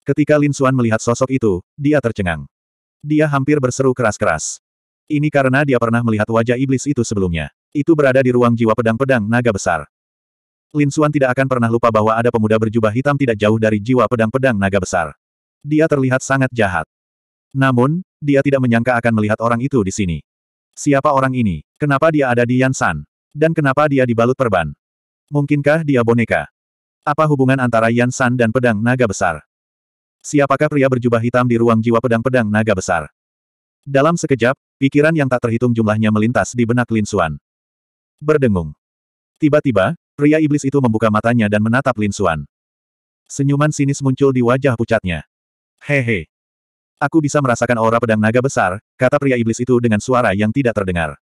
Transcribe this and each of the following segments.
Ketika Lin Xuan melihat sosok itu, dia tercengang. Dia hampir berseru keras-keras. Ini karena dia pernah melihat wajah iblis itu sebelumnya. Itu berada di ruang jiwa pedang-pedang naga besar. Lin Xuan tidak akan pernah lupa bahwa ada pemuda berjubah hitam tidak jauh dari jiwa pedang-pedang naga besar. Dia terlihat sangat jahat. Namun, dia tidak menyangka akan melihat orang itu di sini. Siapa orang ini? Kenapa dia ada di Yansan? Dan kenapa dia dibalut perban? Mungkinkah dia boneka? Apa hubungan antara Yansan dan pedang naga besar? Siapakah pria berjubah hitam di ruang jiwa pedang-pedang naga besar? Dalam sekejap, pikiran yang tak terhitung jumlahnya melintas di benak Lin Suan. Berdengung. Tiba-tiba, pria iblis itu membuka matanya dan menatap Lin Suan. Senyuman sinis muncul di wajah pucatnya. Hehe. Aku bisa merasakan aura pedang naga besar, kata pria iblis itu dengan suara yang tidak terdengar.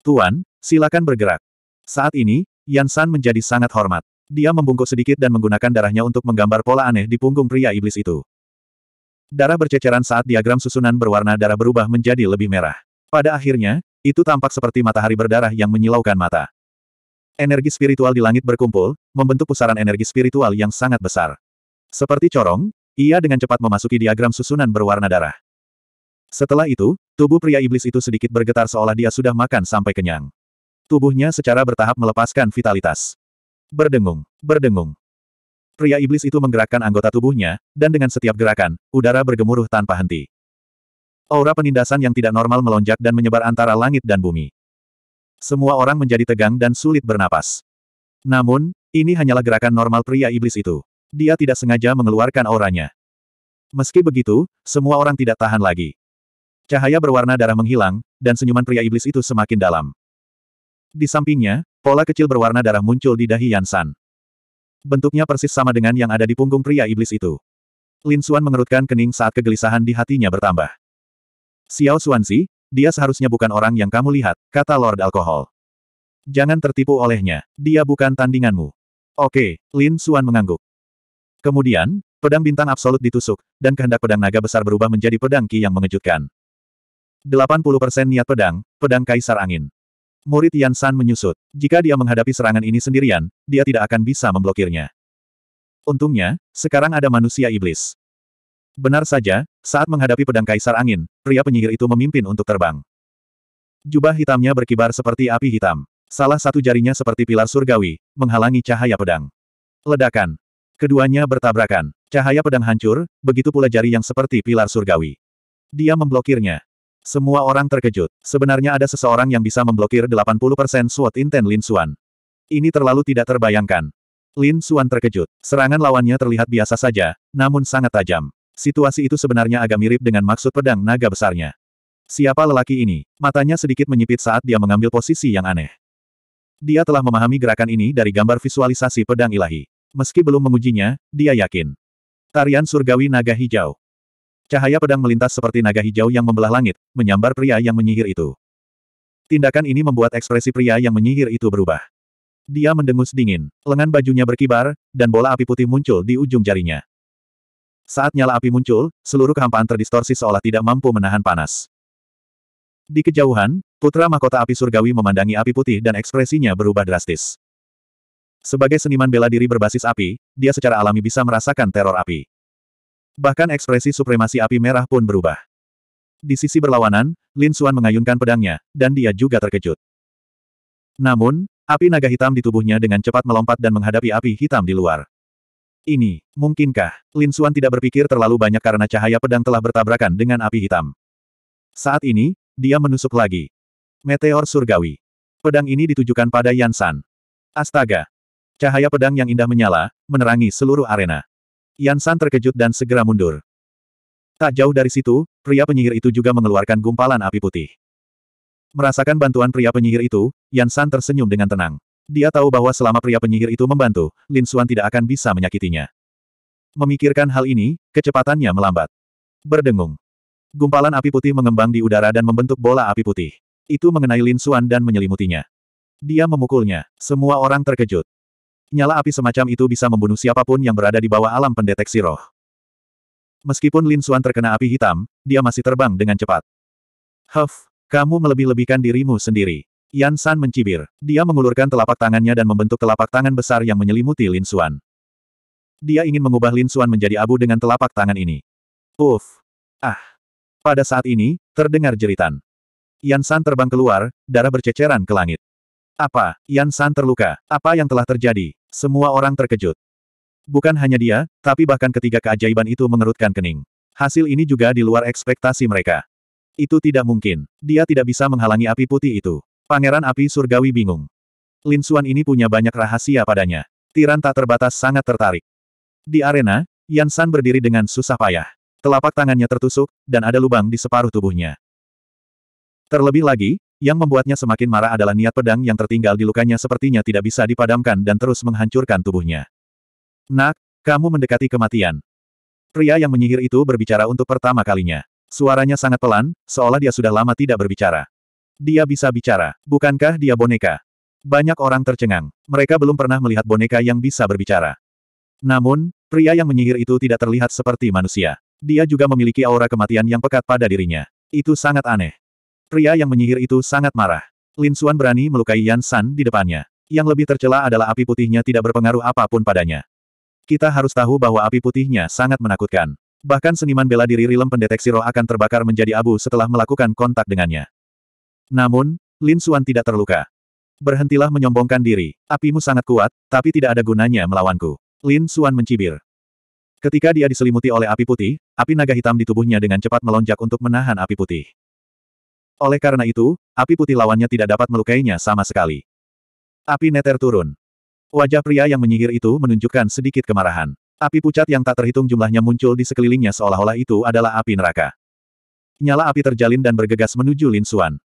Tuan, silakan bergerak. Saat ini, Yan San menjadi sangat hormat. Dia membungkuk sedikit dan menggunakan darahnya untuk menggambar pola aneh di punggung pria iblis itu. Darah berceceran saat diagram susunan berwarna darah berubah menjadi lebih merah. Pada akhirnya, itu tampak seperti matahari berdarah yang menyilaukan mata. Energi spiritual di langit berkumpul, membentuk pusaran energi spiritual yang sangat besar. Seperti corong, ia dengan cepat memasuki diagram susunan berwarna darah. Setelah itu, tubuh pria iblis itu sedikit bergetar seolah dia sudah makan sampai kenyang. Tubuhnya secara bertahap melepaskan vitalitas. Berdengung, berdengung. Pria iblis itu menggerakkan anggota tubuhnya, dan dengan setiap gerakan, udara bergemuruh tanpa henti. Aura penindasan yang tidak normal melonjak dan menyebar antara langit dan bumi. Semua orang menjadi tegang dan sulit bernapas. Namun, ini hanyalah gerakan normal pria iblis itu. Dia tidak sengaja mengeluarkan auranya. Meski begitu, semua orang tidak tahan lagi. Cahaya berwarna darah menghilang, dan senyuman pria iblis itu semakin dalam. Di sampingnya, pola kecil berwarna darah muncul di dahi Yansan. Bentuknya persis sama dengan yang ada di punggung pria iblis itu. Lin Suan mengerutkan kening saat kegelisahan di hatinya bertambah. Xiao Xuanzi, dia seharusnya bukan orang yang kamu lihat, kata Lord Alkohol. Jangan tertipu olehnya, dia bukan tandinganmu. Oke, Lin Suan mengangguk. Kemudian, pedang bintang absolut ditusuk, dan kehendak pedang naga besar berubah menjadi pedang ki yang mengejutkan. 80% niat pedang, pedang kaisar angin. Murid Yan San menyusut. Jika dia menghadapi serangan ini sendirian, dia tidak akan bisa memblokirnya. Untungnya, sekarang ada manusia iblis. Benar saja, saat menghadapi pedang kaisar angin, pria penyihir itu memimpin untuk terbang. Jubah hitamnya berkibar seperti api hitam. Salah satu jarinya seperti pilar surgawi, menghalangi cahaya pedang. Ledakan. Keduanya bertabrakan. Cahaya pedang hancur, begitu pula jari yang seperti pilar surgawi. Dia memblokirnya. Semua orang terkejut. Sebenarnya ada seseorang yang bisa memblokir 80% SWOT inten Lin Xuan. Ini terlalu tidak terbayangkan. Lin Xuan terkejut. Serangan lawannya terlihat biasa saja, namun sangat tajam. Situasi itu sebenarnya agak mirip dengan maksud pedang naga besarnya. Siapa lelaki ini? Matanya sedikit menyipit saat dia mengambil posisi yang aneh. Dia telah memahami gerakan ini dari gambar visualisasi pedang ilahi. Meski belum mengujinya, dia yakin. Tarian surgawi naga hijau. Cahaya pedang melintas seperti naga hijau yang membelah langit, menyambar pria yang menyihir itu. Tindakan ini membuat ekspresi pria yang menyihir itu berubah. Dia mendengus dingin, lengan bajunya berkibar, dan bola api putih muncul di ujung jarinya. Saat nyala api muncul, seluruh kehampaan terdistorsi seolah tidak mampu menahan panas. Di kejauhan, putra mahkota api surgawi memandangi api putih dan ekspresinya berubah drastis. Sebagai seniman bela diri berbasis api, dia secara alami bisa merasakan teror api. Bahkan ekspresi supremasi api merah pun berubah. Di sisi berlawanan, Lin Xuan mengayunkan pedangnya, dan dia juga terkejut. Namun, api naga hitam di tubuhnya dengan cepat melompat dan menghadapi api hitam di luar. Ini, mungkinkah? Lin Xuan tidak berpikir terlalu banyak karena cahaya pedang telah bertabrakan dengan api hitam. Saat ini, dia menusuk lagi. Meteor surgawi. Pedang ini ditujukan pada Yansan. Astaga! Cahaya pedang yang indah menyala, menerangi seluruh arena. Yan San terkejut dan segera mundur. Tak jauh dari situ, pria penyihir itu juga mengeluarkan gumpalan api putih. Merasakan bantuan pria penyihir itu, Yan San tersenyum dengan tenang. Dia tahu bahwa selama pria penyihir itu membantu, Lin Xuan tidak akan bisa menyakitinya. Memikirkan hal ini, kecepatannya melambat. Berdengung. Gumpalan api putih mengembang di udara dan membentuk bola api putih. Itu mengenai Lin Xuan dan menyelimutinya. Dia memukulnya. Semua orang terkejut nyala api semacam itu bisa membunuh siapapun yang berada di bawah alam pendeteksi roh. Meskipun Lin Xuan terkena api hitam, dia masih terbang dengan cepat. Huff, kamu melebih-lebihkan dirimu sendiri. Yan San mencibir. Dia mengulurkan telapak tangannya dan membentuk telapak tangan besar yang menyelimuti Lin Xuan. Dia ingin mengubah Lin Xuan menjadi abu dengan telapak tangan ini. Uff. Ah. Pada saat ini, terdengar jeritan. Yan San terbang keluar, darah berceceran ke langit. Apa? Yan San terluka. Apa yang telah terjadi? Semua orang terkejut. Bukan hanya dia, tapi bahkan ketiga keajaiban itu mengerutkan kening. Hasil ini juga di luar ekspektasi mereka. Itu tidak mungkin. Dia tidak bisa menghalangi api putih itu. Pangeran api surgawi bingung. Lin Xuan ini punya banyak rahasia padanya. Tiran tak terbatas sangat tertarik. Di arena, Yan San berdiri dengan susah payah. Telapak tangannya tertusuk, dan ada lubang di separuh tubuhnya. Terlebih lagi, yang membuatnya semakin marah adalah niat pedang yang tertinggal di lukanya sepertinya tidak bisa dipadamkan dan terus menghancurkan tubuhnya. Nak, kamu mendekati kematian. Pria yang menyihir itu berbicara untuk pertama kalinya. Suaranya sangat pelan, seolah dia sudah lama tidak berbicara. Dia bisa bicara, bukankah dia boneka? Banyak orang tercengang. Mereka belum pernah melihat boneka yang bisa berbicara. Namun, pria yang menyihir itu tidak terlihat seperti manusia. Dia juga memiliki aura kematian yang pekat pada dirinya. Itu sangat aneh. Pria yang menyihir itu sangat marah. Lin Xuan berani melukai Yan San di depannya. Yang lebih tercela adalah api putihnya tidak berpengaruh apapun padanya. Kita harus tahu bahwa api putihnya sangat menakutkan. Bahkan seniman bela diri Rilem pendeteksi roh akan terbakar menjadi abu setelah melakukan kontak dengannya. Namun, Lin Xuan tidak terluka. Berhentilah menyombongkan diri. Apimu sangat kuat, tapi tidak ada gunanya melawanku. Lin Xuan mencibir. Ketika dia diselimuti oleh api putih, api naga hitam di tubuhnya dengan cepat melonjak untuk menahan api putih. Oleh karena itu, api putih lawannya tidak dapat melukainya sama sekali. Api neter turun. Wajah pria yang menyihir itu menunjukkan sedikit kemarahan. Api pucat yang tak terhitung jumlahnya muncul di sekelilingnya seolah-olah itu adalah api neraka. Nyala api terjalin dan bergegas menuju Lin Suan.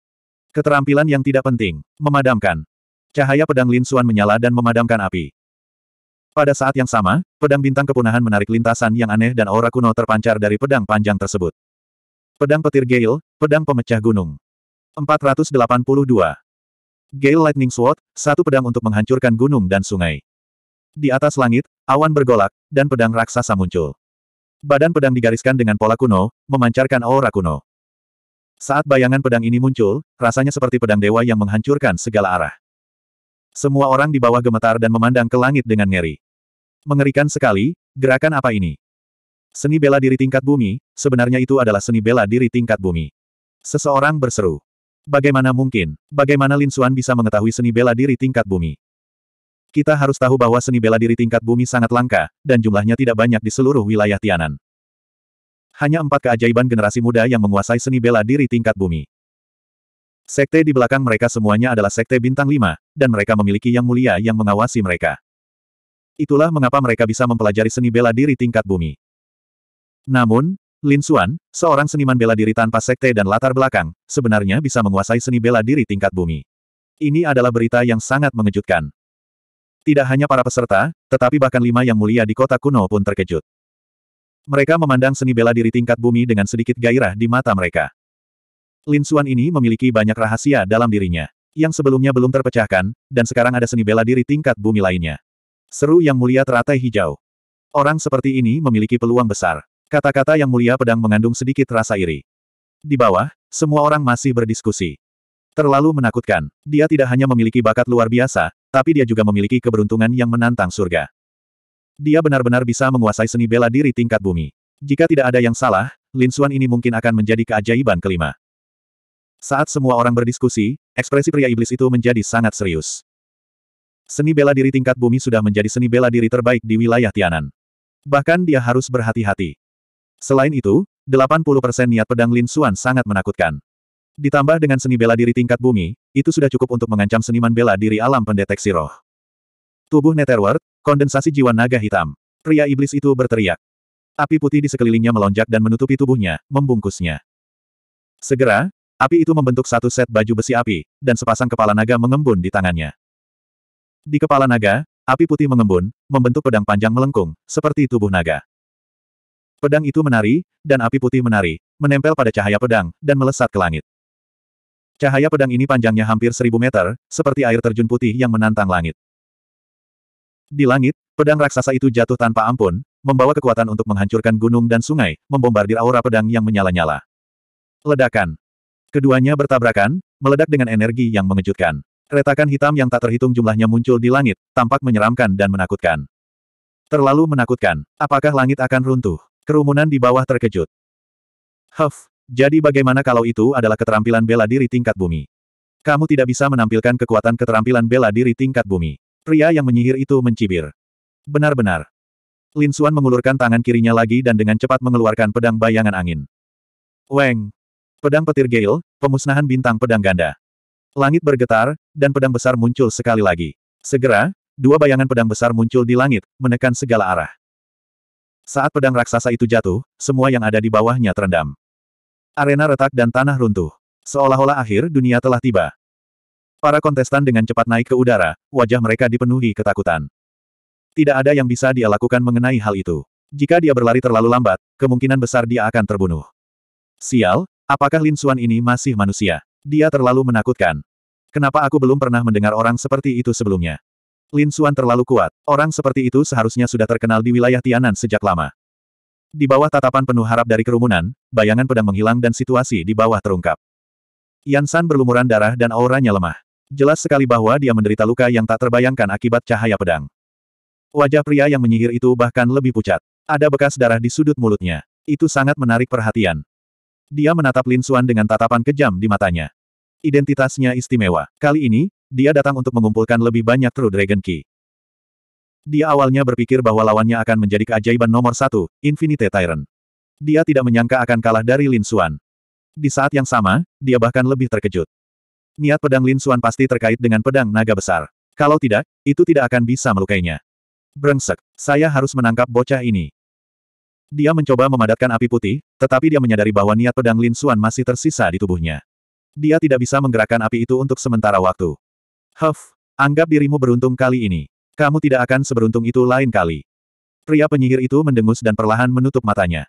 Keterampilan yang tidak penting. Memadamkan. Cahaya pedang Lin Suan menyala dan memadamkan api. Pada saat yang sama, pedang bintang kepunahan menarik lintasan yang aneh dan aura kuno terpancar dari pedang panjang tersebut. Pedang petir Gale, pedang pemecah gunung. 482. Gale Lightning Sword, satu pedang untuk menghancurkan gunung dan sungai. Di atas langit, awan bergolak, dan pedang raksasa muncul. Badan pedang digariskan dengan pola kuno, memancarkan aura kuno. Saat bayangan pedang ini muncul, rasanya seperti pedang dewa yang menghancurkan segala arah. Semua orang di bawah gemetar dan memandang ke langit dengan ngeri. Mengerikan sekali, gerakan apa ini? Seni bela diri tingkat bumi, sebenarnya itu adalah seni bela diri tingkat bumi. Seseorang berseru. Bagaimana mungkin? Bagaimana Lin Xuan bisa mengetahui seni bela diri tingkat bumi? Kita harus tahu bahwa seni bela diri tingkat bumi sangat langka, dan jumlahnya tidak banyak di seluruh wilayah Tianan. Hanya empat keajaiban generasi muda yang menguasai seni bela diri tingkat bumi. Sekte di belakang mereka semuanya adalah sekte bintang lima, dan mereka memiliki yang mulia yang mengawasi mereka. Itulah mengapa mereka bisa mempelajari seni bela diri tingkat bumi. Namun, Lin Xuan, seorang seniman bela diri tanpa sekte dan latar belakang, sebenarnya bisa menguasai seni bela diri tingkat bumi. Ini adalah berita yang sangat mengejutkan. Tidak hanya para peserta, tetapi bahkan lima yang mulia di kota kuno pun terkejut. Mereka memandang seni bela diri tingkat bumi dengan sedikit gairah di mata mereka. Lin Xuan ini memiliki banyak rahasia dalam dirinya, yang sebelumnya belum terpecahkan, dan sekarang ada seni bela diri tingkat bumi lainnya. Seru yang mulia teratai hijau. Orang seperti ini memiliki peluang besar. Kata-kata yang mulia pedang mengandung sedikit rasa iri. Di bawah, semua orang masih berdiskusi. Terlalu menakutkan, dia tidak hanya memiliki bakat luar biasa, tapi dia juga memiliki keberuntungan yang menantang surga. Dia benar-benar bisa menguasai seni bela diri tingkat bumi. Jika tidak ada yang salah, Lin Xuan ini mungkin akan menjadi keajaiban kelima. Saat semua orang berdiskusi, ekspresi pria iblis itu menjadi sangat serius. Seni bela diri tingkat bumi sudah menjadi seni bela diri terbaik di wilayah Tianan. Bahkan dia harus berhati-hati. Selain itu, 80% niat pedang Lin Xuan sangat menakutkan. Ditambah dengan seni bela diri tingkat bumi, itu sudah cukup untuk mengancam seniman bela diri alam pendeteksi roh. Tubuh Netherworld, kondensasi jiwa naga hitam. Pria iblis itu berteriak. Api putih di sekelilingnya melonjak dan menutupi tubuhnya, membungkusnya. Segera, api itu membentuk satu set baju besi api, dan sepasang kepala naga mengembun di tangannya. Di kepala naga, api putih mengembun, membentuk pedang panjang melengkung, seperti tubuh naga. Pedang itu menari, dan api putih menari, menempel pada cahaya pedang, dan melesat ke langit. Cahaya pedang ini panjangnya hampir seribu meter, seperti air terjun putih yang menantang langit. Di langit, pedang raksasa itu jatuh tanpa ampun, membawa kekuatan untuk menghancurkan gunung dan sungai, membombardir aura pedang yang menyala-nyala. Ledakan. Keduanya bertabrakan, meledak dengan energi yang mengejutkan. Retakan hitam yang tak terhitung jumlahnya muncul di langit, tampak menyeramkan dan menakutkan. Terlalu menakutkan. Apakah langit akan runtuh? Kerumunan di bawah terkejut. Huff, jadi bagaimana kalau itu adalah keterampilan bela diri tingkat bumi? Kamu tidak bisa menampilkan kekuatan keterampilan bela diri tingkat bumi. Pria yang menyihir itu mencibir. Benar-benar. Lin Xuan mengulurkan tangan kirinya lagi dan dengan cepat mengeluarkan pedang bayangan angin. Weng! Pedang petir Gale, pemusnahan bintang pedang ganda. Langit bergetar, dan pedang besar muncul sekali lagi. Segera, dua bayangan pedang besar muncul di langit, menekan segala arah. Saat pedang raksasa itu jatuh, semua yang ada di bawahnya terendam. Arena retak dan tanah runtuh. Seolah-olah akhir dunia telah tiba. Para kontestan dengan cepat naik ke udara, wajah mereka dipenuhi ketakutan. Tidak ada yang bisa dia lakukan mengenai hal itu. Jika dia berlari terlalu lambat, kemungkinan besar dia akan terbunuh. Sial, apakah Lin Xuan ini masih manusia? Dia terlalu menakutkan. Kenapa aku belum pernah mendengar orang seperti itu sebelumnya? Lin Suan terlalu kuat. Orang seperti itu seharusnya sudah terkenal di wilayah Tianan sejak lama. Di bawah tatapan penuh harap dari kerumunan, bayangan pedang menghilang dan situasi di bawah terungkap. Yan San berlumuran darah dan auranya lemah. Jelas sekali bahwa dia menderita luka yang tak terbayangkan akibat cahaya pedang. Wajah pria yang menyihir itu bahkan lebih pucat. Ada bekas darah di sudut mulutnya. Itu sangat menarik perhatian. Dia menatap Lin Suan dengan tatapan kejam di matanya. Identitasnya istimewa. Kali ini, dia datang untuk mengumpulkan lebih banyak True Dragon Key. Dia awalnya berpikir bahwa lawannya akan menjadi keajaiban nomor satu, Infinite Tyrant. Dia tidak menyangka akan kalah dari Lin Xuan. Di saat yang sama, dia bahkan lebih terkejut. Niat pedang Lin Xuan pasti terkait dengan pedang naga besar. Kalau tidak, itu tidak akan bisa melukainya. Brengsek, saya harus menangkap bocah ini. Dia mencoba memadatkan api putih, tetapi dia menyadari bahwa niat pedang Lin Xuan masih tersisa di tubuhnya. Dia tidak bisa menggerakkan api itu untuk sementara waktu. Huff, anggap dirimu beruntung kali ini. Kamu tidak akan seberuntung itu lain kali. Pria penyihir itu mendengus dan perlahan menutup matanya.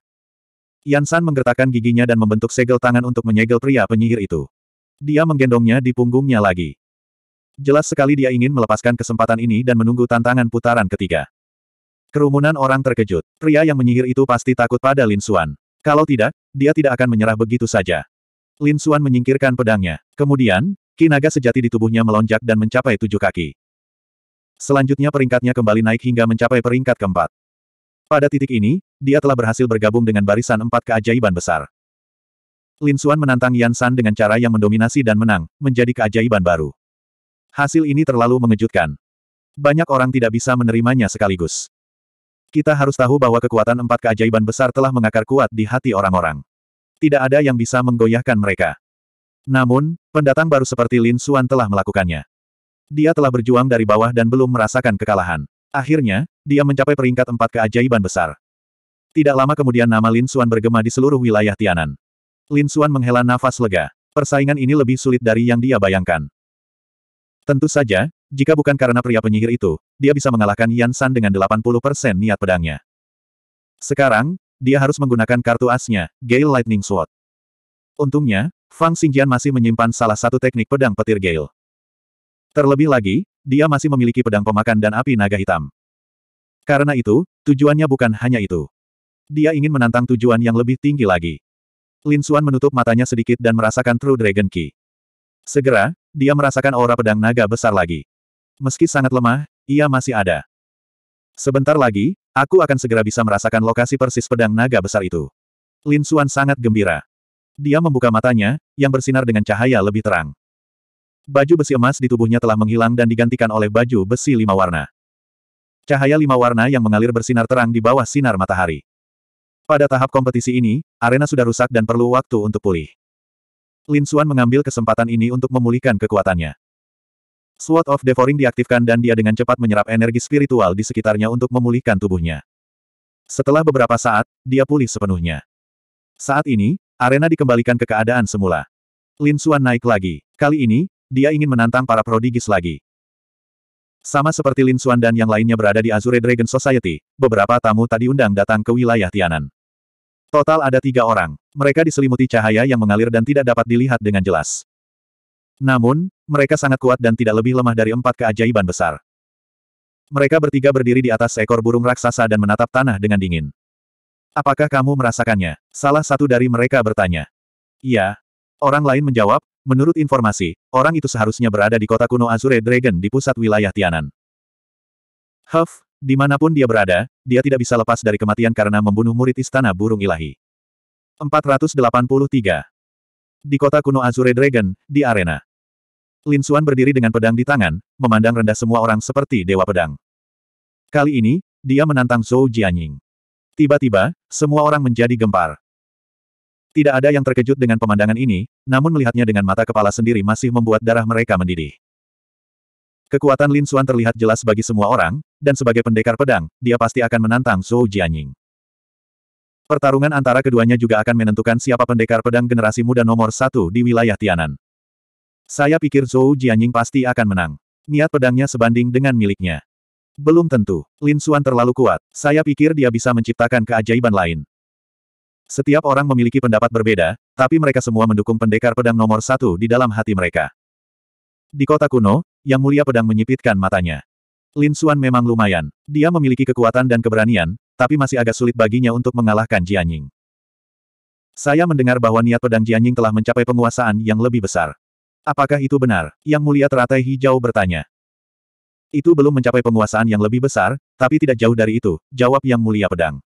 Yansan menggertakkan giginya dan membentuk segel tangan untuk menyegel pria penyihir itu. Dia menggendongnya di punggungnya lagi. Jelas sekali dia ingin melepaskan kesempatan ini dan menunggu tantangan putaran ketiga. Kerumunan orang terkejut. Pria yang menyihir itu pasti takut pada Lin Xuan. Kalau tidak, dia tidak akan menyerah begitu saja. Lin Xuan menyingkirkan pedangnya. Kemudian, Kinaga sejati di tubuhnya melonjak dan mencapai tujuh kaki. Selanjutnya peringkatnya kembali naik hingga mencapai peringkat keempat. Pada titik ini, dia telah berhasil bergabung dengan barisan empat keajaiban besar. Lin Xuan menantang Yan San dengan cara yang mendominasi dan menang, menjadi keajaiban baru. Hasil ini terlalu mengejutkan. Banyak orang tidak bisa menerimanya sekaligus. Kita harus tahu bahwa kekuatan empat keajaiban besar telah mengakar kuat di hati orang-orang. Tidak ada yang bisa menggoyahkan mereka. Namun, pendatang baru seperti Lin Xuan telah melakukannya. Dia telah berjuang dari bawah dan belum merasakan kekalahan. Akhirnya, dia mencapai peringkat empat keajaiban besar. Tidak lama kemudian nama Lin Xuan bergema di seluruh wilayah Tianan. Lin Xuan menghela nafas lega. Persaingan ini lebih sulit dari yang dia bayangkan. Tentu saja, jika bukan karena pria penyihir itu, dia bisa mengalahkan Yan San dengan 80% niat pedangnya. Sekarang, dia harus menggunakan kartu asnya, Gale Lightning Sword. Untungnya, Fang Xingjian masih menyimpan salah satu teknik pedang petir Gale. Terlebih lagi, dia masih memiliki pedang pemakan dan api naga hitam. Karena itu, tujuannya bukan hanya itu. Dia ingin menantang tujuan yang lebih tinggi lagi. Lin Xuan menutup matanya sedikit dan merasakan True Dragon Key. Segera, dia merasakan aura pedang naga besar lagi. Meski sangat lemah, ia masih ada. Sebentar lagi, aku akan segera bisa merasakan lokasi persis pedang naga besar itu. Lin Xuan sangat gembira. Dia membuka matanya, yang bersinar dengan cahaya lebih terang. Baju besi emas di tubuhnya telah menghilang dan digantikan oleh baju besi lima warna. Cahaya lima warna yang mengalir bersinar terang di bawah sinar matahari. Pada tahap kompetisi ini, arena sudah rusak dan perlu waktu untuk pulih. Lin Xuan mengambil kesempatan ini untuk memulihkan kekuatannya. Sword of Devouring diaktifkan dan dia dengan cepat menyerap energi spiritual di sekitarnya untuk memulihkan tubuhnya. Setelah beberapa saat, dia pulih sepenuhnya. Saat ini, Arena dikembalikan ke keadaan semula. Lin Xuan naik lagi. Kali ini, dia ingin menantang para prodigis lagi. Sama seperti Lin Xuan dan yang lainnya berada di Azure Dragon Society, beberapa tamu tadi undang datang ke wilayah Tianan. Total ada tiga orang. Mereka diselimuti cahaya yang mengalir dan tidak dapat dilihat dengan jelas. Namun, mereka sangat kuat dan tidak lebih lemah dari empat keajaiban besar. Mereka bertiga berdiri di atas seekor burung raksasa dan menatap tanah dengan dingin. Apakah kamu merasakannya? Salah satu dari mereka bertanya. Iya. Orang lain menjawab, menurut informasi, orang itu seharusnya berada di kota kuno Azure Dragon di pusat wilayah Tianan. Huff, dimanapun dia berada, dia tidak bisa lepas dari kematian karena membunuh murid istana burung ilahi. 483. Di kota kuno Azure Dragon, di arena. Lin Xuan berdiri dengan pedang di tangan, memandang rendah semua orang seperti dewa pedang. Kali ini, dia menantang Zhou Jianying. Tiba-tiba, semua orang menjadi gempar. Tidak ada yang terkejut dengan pemandangan ini, namun melihatnya dengan mata kepala sendiri masih membuat darah mereka mendidih. Kekuatan Lin Suan terlihat jelas bagi semua orang, dan sebagai pendekar pedang, dia pasti akan menantang Zhou Jianying. Pertarungan antara keduanya juga akan menentukan siapa pendekar pedang generasi muda nomor satu di wilayah Tianan. Saya pikir Zhou Jianying pasti akan menang. Niat pedangnya sebanding dengan miliknya. Belum tentu. Lin Xuan terlalu kuat. Saya pikir dia bisa menciptakan keajaiban lain. Setiap orang memiliki pendapat berbeda, tapi mereka semua mendukung pendekar pedang nomor satu di dalam hati mereka. Di kota kuno, Yang Mulia Pedang menyipitkan matanya. Lin Xuan memang lumayan. Dia memiliki kekuatan dan keberanian, tapi masih agak sulit baginya untuk mengalahkan Jianying. Saya mendengar bahwa niat pedang Jianying telah mencapai penguasaan yang lebih besar. Apakah itu benar? Yang Mulia Teratai Hijau bertanya. Itu belum mencapai penguasaan yang lebih besar, tapi tidak jauh dari itu, jawab Yang Mulia Pedang.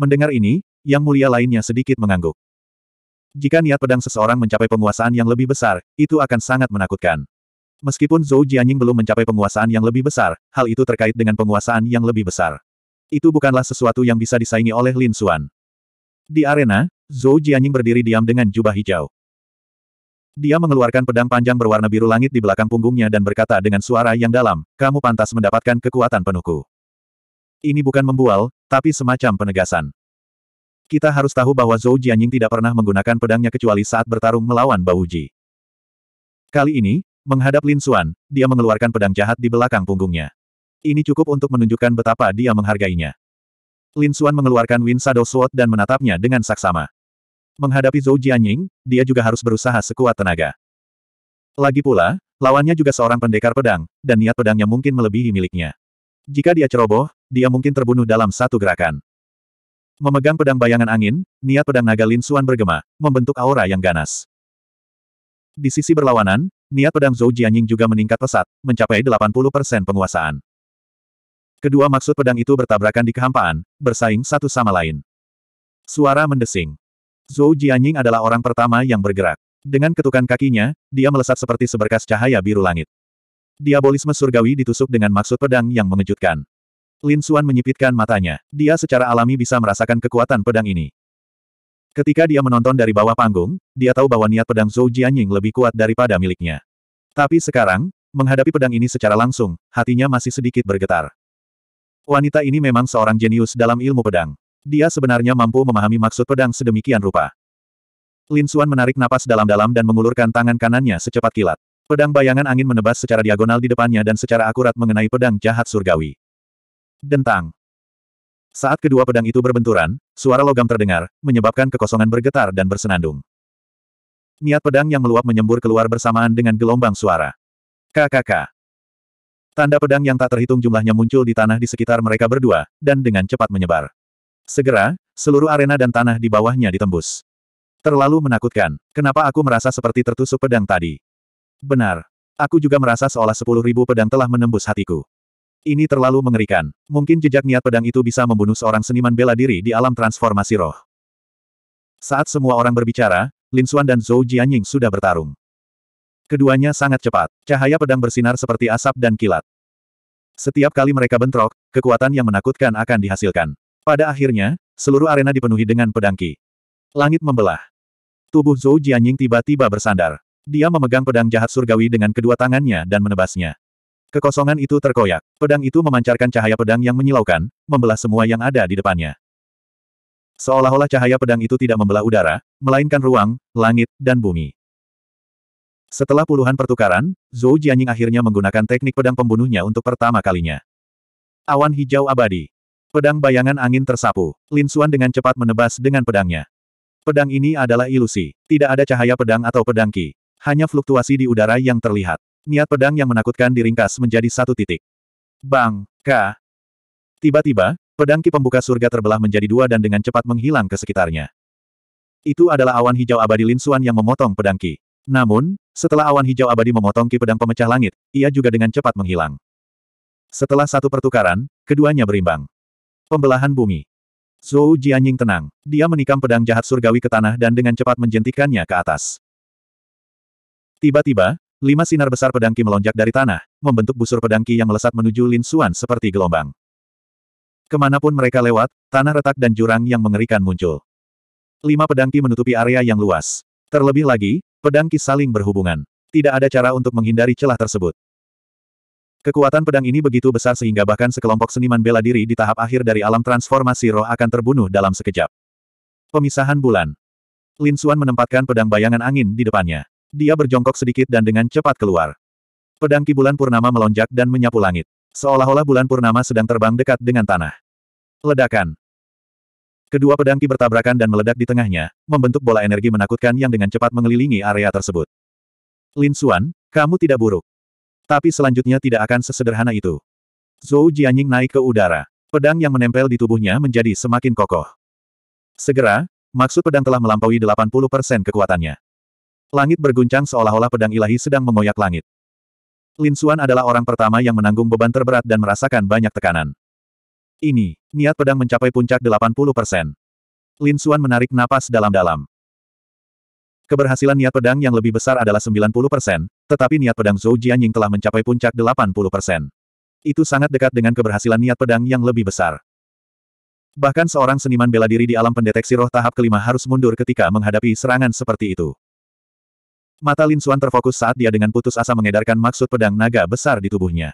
Mendengar ini, Yang Mulia lainnya sedikit mengangguk. Jika niat pedang seseorang mencapai penguasaan yang lebih besar, itu akan sangat menakutkan. Meskipun Zhou Jianying belum mencapai penguasaan yang lebih besar, hal itu terkait dengan penguasaan yang lebih besar. Itu bukanlah sesuatu yang bisa disaingi oleh Lin Xuan. Di arena, Zhou Jianying berdiri diam dengan jubah hijau. Dia mengeluarkan pedang panjang berwarna biru langit di belakang punggungnya dan berkata dengan suara yang dalam, kamu pantas mendapatkan kekuatan penuku. Ini bukan membual, tapi semacam penegasan. Kita harus tahu bahwa Zhou Jianying tidak pernah menggunakan pedangnya kecuali saat bertarung melawan Bao Kali ini, menghadap Lin Xuan, dia mengeluarkan pedang jahat di belakang punggungnya. Ini cukup untuk menunjukkan betapa dia menghargainya. Lin Xuan mengeluarkan Win Shadow Sword dan menatapnya dengan saksama. Menghadapi Zhou Jianying, dia juga harus berusaha sekuat tenaga. Lagi pula, lawannya juga seorang pendekar pedang, dan niat pedangnya mungkin melebihi miliknya. Jika dia ceroboh, dia mungkin terbunuh dalam satu gerakan. Memegang pedang bayangan angin, niat pedang naga Lin Xuan bergema, membentuk aura yang ganas. Di sisi berlawanan, niat pedang Zhou Jianying juga meningkat pesat, mencapai 80% penguasaan. Kedua maksud pedang itu bertabrakan di kehampaan, bersaing satu sama lain. Suara mendesing. Zhou Jianying adalah orang pertama yang bergerak. Dengan ketukan kakinya, dia melesat seperti seberkas cahaya biru langit. Diabolisme surgawi ditusuk dengan maksud pedang yang mengejutkan. Lin Xuan menyipitkan matanya. Dia secara alami bisa merasakan kekuatan pedang ini. Ketika dia menonton dari bawah panggung, dia tahu bahwa niat pedang Zhou Jianying lebih kuat daripada miliknya. Tapi sekarang, menghadapi pedang ini secara langsung, hatinya masih sedikit bergetar. Wanita ini memang seorang jenius dalam ilmu pedang. Dia sebenarnya mampu memahami maksud pedang sedemikian rupa. Lin Xuan menarik napas dalam-dalam dan mengulurkan tangan kanannya secepat kilat. Pedang bayangan angin menebas secara diagonal di depannya dan secara akurat mengenai pedang jahat surgawi. Dentang. Saat kedua pedang itu berbenturan, suara logam terdengar, menyebabkan kekosongan bergetar dan bersenandung. Niat pedang yang meluap menyembur keluar bersamaan dengan gelombang suara. KKK. Tanda pedang yang tak terhitung jumlahnya muncul di tanah di sekitar mereka berdua, dan dengan cepat menyebar. Segera, seluruh arena dan tanah di bawahnya ditembus. Terlalu menakutkan. Kenapa aku merasa seperti tertusuk pedang tadi? Benar. Aku juga merasa seolah sepuluh ribu pedang telah menembus hatiku. Ini terlalu mengerikan. Mungkin jejak niat pedang itu bisa membunuh seorang seniman bela diri di alam transformasi roh. Saat semua orang berbicara, Lin Xuan dan Zhou Jianying sudah bertarung. Keduanya sangat cepat. Cahaya pedang bersinar seperti asap dan kilat. Setiap kali mereka bentrok, kekuatan yang menakutkan akan dihasilkan. Pada akhirnya, seluruh arena dipenuhi dengan pedang ki. Langit membelah. Tubuh Zhou Jianying tiba-tiba bersandar. Dia memegang pedang jahat surgawi dengan kedua tangannya dan menebasnya. Kekosongan itu terkoyak. Pedang itu memancarkan cahaya pedang yang menyilaukan, membelah semua yang ada di depannya. Seolah-olah cahaya pedang itu tidak membelah udara, melainkan ruang, langit, dan bumi. Setelah puluhan pertukaran, Zhou Jianying akhirnya menggunakan teknik pedang pembunuhnya untuk pertama kalinya. Awan hijau abadi. Pedang bayangan angin tersapu. Lin Suan dengan cepat menebas dengan pedangnya. Pedang ini adalah ilusi. Tidak ada cahaya pedang atau pedang ki. Hanya fluktuasi di udara yang terlihat. Niat pedang yang menakutkan diringkas menjadi satu titik. Bang! Ka! Tiba-tiba, pedang ki pembuka surga terbelah menjadi dua dan dengan cepat menghilang ke sekitarnya. Itu adalah awan hijau abadi Lin Suan yang memotong pedang ki. Namun, setelah awan hijau abadi memotong ki pedang pemecah langit, ia juga dengan cepat menghilang. Setelah satu pertukaran, keduanya berimbang. Pembelahan bumi. Zhou Jianying tenang. Dia menikam pedang jahat surgawi ke tanah dan dengan cepat menjentikannya ke atas. Tiba-tiba, lima sinar besar pedang Ki melonjak dari tanah, membentuk busur pedang Ki yang melesat menuju Lin Xuan seperti gelombang. Kemanapun mereka lewat, tanah retak dan jurang yang mengerikan muncul. Lima pedang Ki menutupi area yang luas. Terlebih lagi, pedang Ki saling berhubungan. Tidak ada cara untuk menghindari celah tersebut. Kekuatan pedang ini begitu besar sehingga bahkan sekelompok seniman bela diri di tahap akhir dari alam transformasi roh akan terbunuh dalam sekejap. Pemisahan bulan. Lin Xuan menempatkan pedang bayangan angin di depannya. Dia berjongkok sedikit dan dengan cepat keluar. Pedang ki bulan purnama melonjak dan menyapu langit. Seolah-olah bulan purnama sedang terbang dekat dengan tanah. Ledakan. Kedua pedang ki bertabrakan dan meledak di tengahnya, membentuk bola energi menakutkan yang dengan cepat mengelilingi area tersebut. Lin Xuan, kamu tidak buruk. Tapi selanjutnya tidak akan sesederhana itu. Zhou Jianying naik ke udara. Pedang yang menempel di tubuhnya menjadi semakin kokoh. Segera, maksud pedang telah melampaui 80% kekuatannya. Langit berguncang seolah-olah pedang ilahi sedang mengoyak langit. Lin Xuan adalah orang pertama yang menanggung beban terberat dan merasakan banyak tekanan. Ini, niat pedang mencapai puncak 80%. Lin Xuan menarik napas dalam-dalam. Keberhasilan niat pedang yang lebih besar adalah 90%, tetapi niat pedang Zhou Jianying telah mencapai puncak 80%. Itu sangat dekat dengan keberhasilan niat pedang yang lebih besar. Bahkan seorang seniman bela diri di alam pendeteksi roh tahap kelima harus mundur ketika menghadapi serangan seperti itu. Mata Lin Xuan terfokus saat dia dengan putus asa mengedarkan maksud pedang naga besar di tubuhnya.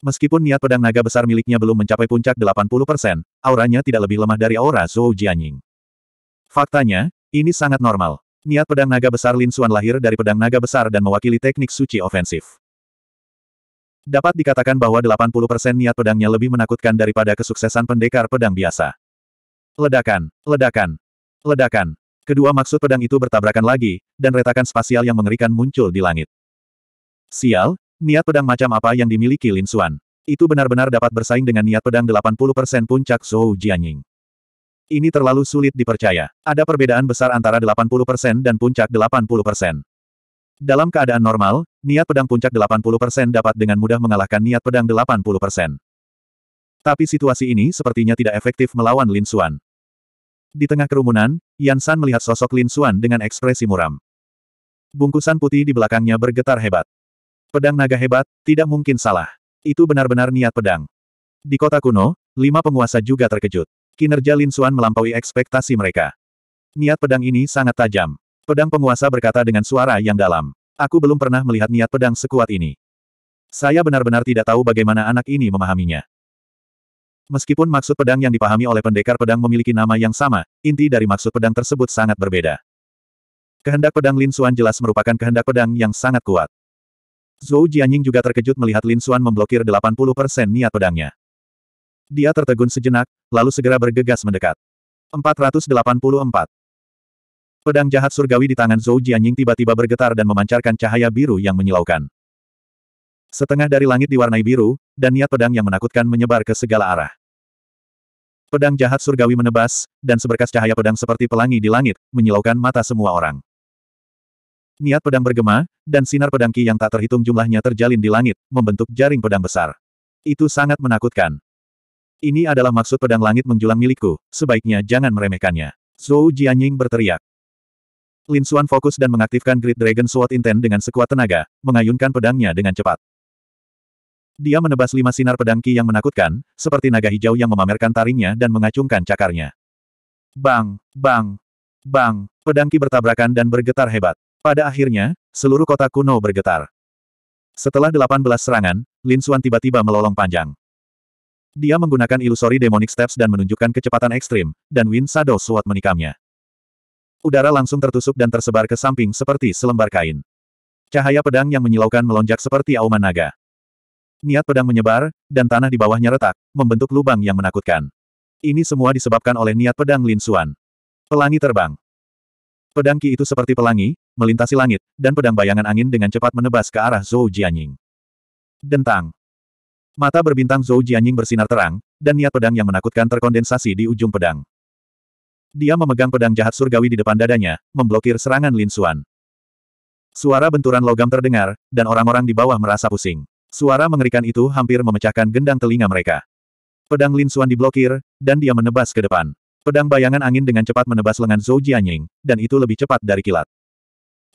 Meskipun niat pedang naga besar miliknya belum mencapai puncak 80%, auranya tidak lebih lemah dari aura Zhou Jianying. Faktanya, ini sangat normal. Niat pedang naga besar Lin Xuan lahir dari pedang naga besar dan mewakili teknik suci ofensif. Dapat dikatakan bahwa 80% niat pedangnya lebih menakutkan daripada kesuksesan pendekar pedang biasa. Ledakan, ledakan, ledakan. Kedua maksud pedang itu bertabrakan lagi, dan retakan spasial yang mengerikan muncul di langit. Sial, niat pedang macam apa yang dimiliki Lin Xuan? Itu benar-benar dapat bersaing dengan niat pedang 80% puncak Zhou Jianying. Ini terlalu sulit dipercaya. Ada perbedaan besar antara 80% dan puncak 80%. Dalam keadaan normal, niat pedang puncak 80% dapat dengan mudah mengalahkan niat pedang 80%. Tapi situasi ini sepertinya tidak efektif melawan Lin Xuan. Di tengah kerumunan, Yan San melihat sosok Lin Xuan dengan ekspresi muram. Bungkusan putih di belakangnya bergetar hebat. Pedang naga hebat, tidak mungkin salah. Itu benar-benar niat pedang. Di kota kuno, lima penguasa juga terkejut. Kinerja Lin Xuan melampaui ekspektasi mereka. Niat pedang ini sangat tajam. Pedang penguasa berkata dengan suara yang dalam. Aku belum pernah melihat niat pedang sekuat ini. Saya benar-benar tidak tahu bagaimana anak ini memahaminya. Meskipun maksud pedang yang dipahami oleh pendekar pedang memiliki nama yang sama, inti dari maksud pedang tersebut sangat berbeda. Kehendak pedang Lin Xuan jelas merupakan kehendak pedang yang sangat kuat. Zhou Jianying juga terkejut melihat Lin Xuan memblokir 80% niat pedangnya. Dia tertegun sejenak, lalu segera bergegas mendekat. 484. Pedang jahat surgawi di tangan Zhou Jianying tiba-tiba bergetar dan memancarkan cahaya biru yang menyilaukan. Setengah dari langit diwarnai biru, dan niat pedang yang menakutkan menyebar ke segala arah. Pedang jahat surgawi menebas, dan seberkas cahaya pedang seperti pelangi di langit, menyilaukan mata semua orang. Niat pedang bergema, dan sinar pedang ki yang tak terhitung jumlahnya terjalin di langit, membentuk jaring pedang besar. Itu sangat menakutkan. Ini adalah maksud pedang langit menjulang milikku, sebaiknya jangan meremehkannya. Zhou Jianying berteriak. Lin Xuan fokus dan mengaktifkan Great Dragon Sword Intent dengan sekuat tenaga, mengayunkan pedangnya dengan cepat. Dia menebas lima sinar pedang Qi yang menakutkan, seperti naga hijau yang memamerkan taringnya dan mengacungkan cakarnya. Bang, bang, bang, pedang Qi bertabrakan dan bergetar hebat. Pada akhirnya, seluruh kota kuno bergetar. Setelah 18 serangan, Lin Xuan tiba-tiba melolong panjang. Dia menggunakan ilusori demonic steps dan menunjukkan kecepatan ekstrim, dan Win Shadow Sword menikamnya. Udara langsung tertusuk dan tersebar ke samping seperti selembar kain. Cahaya pedang yang menyilaukan melonjak seperti auman naga. Niat pedang menyebar, dan tanah di bawahnya retak, membentuk lubang yang menakutkan. Ini semua disebabkan oleh niat pedang Lin Xuan. Pelangi terbang. Pedang Ki itu seperti pelangi, melintasi langit, dan pedang bayangan angin dengan cepat menebas ke arah Zhou Jianying. Dentang. Mata berbintang Zhou Jianying bersinar terang, dan niat pedang yang menakutkan terkondensasi di ujung pedang. Dia memegang pedang jahat surgawi di depan dadanya, memblokir serangan Lin Xuan. Suara benturan logam terdengar, dan orang-orang di bawah merasa pusing. Suara mengerikan itu hampir memecahkan gendang telinga mereka. Pedang Lin Xuan diblokir, dan dia menebas ke depan. Pedang bayangan angin dengan cepat menebas lengan Zhou Jianying, dan itu lebih cepat dari kilat.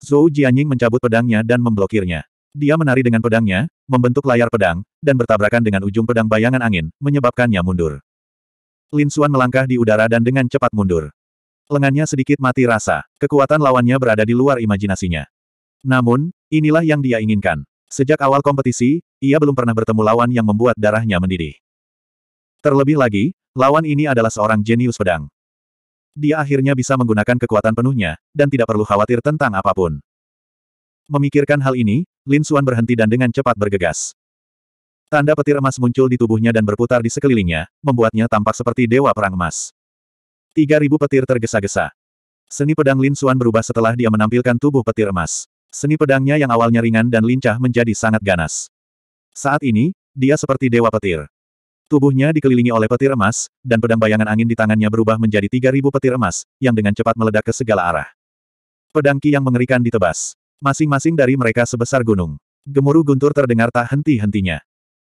Zhou Jianying mencabut pedangnya dan memblokirnya. Dia menari dengan pedangnya, membentuk layar pedang, dan bertabrakan dengan ujung pedang bayangan angin, menyebabkannya mundur. Lin Xuan melangkah di udara dan dengan cepat mundur. Lengannya sedikit mati rasa, kekuatan lawannya berada di luar imajinasinya. Namun, inilah yang dia inginkan. Sejak awal kompetisi, ia belum pernah bertemu lawan yang membuat darahnya mendidih. Terlebih lagi, lawan ini adalah seorang jenius pedang. Dia akhirnya bisa menggunakan kekuatan penuhnya, dan tidak perlu khawatir tentang apapun. Memikirkan hal ini, Lin Suan berhenti dan dengan cepat bergegas. Tanda petir emas muncul di tubuhnya dan berputar di sekelilingnya, membuatnya tampak seperti dewa perang emas. Tiga ribu petir tergesa-gesa. Seni pedang Lin Suan berubah setelah dia menampilkan tubuh petir emas. Seni pedangnya yang awalnya ringan dan lincah menjadi sangat ganas. Saat ini, dia seperti dewa petir. Tubuhnya dikelilingi oleh petir emas, dan pedang bayangan angin di tangannya berubah menjadi 3.000 petir emas, yang dengan cepat meledak ke segala arah. Pedang Ki yang mengerikan ditebas. Masing-masing dari mereka sebesar gunung. Gemuruh guntur terdengar tak henti-hentinya.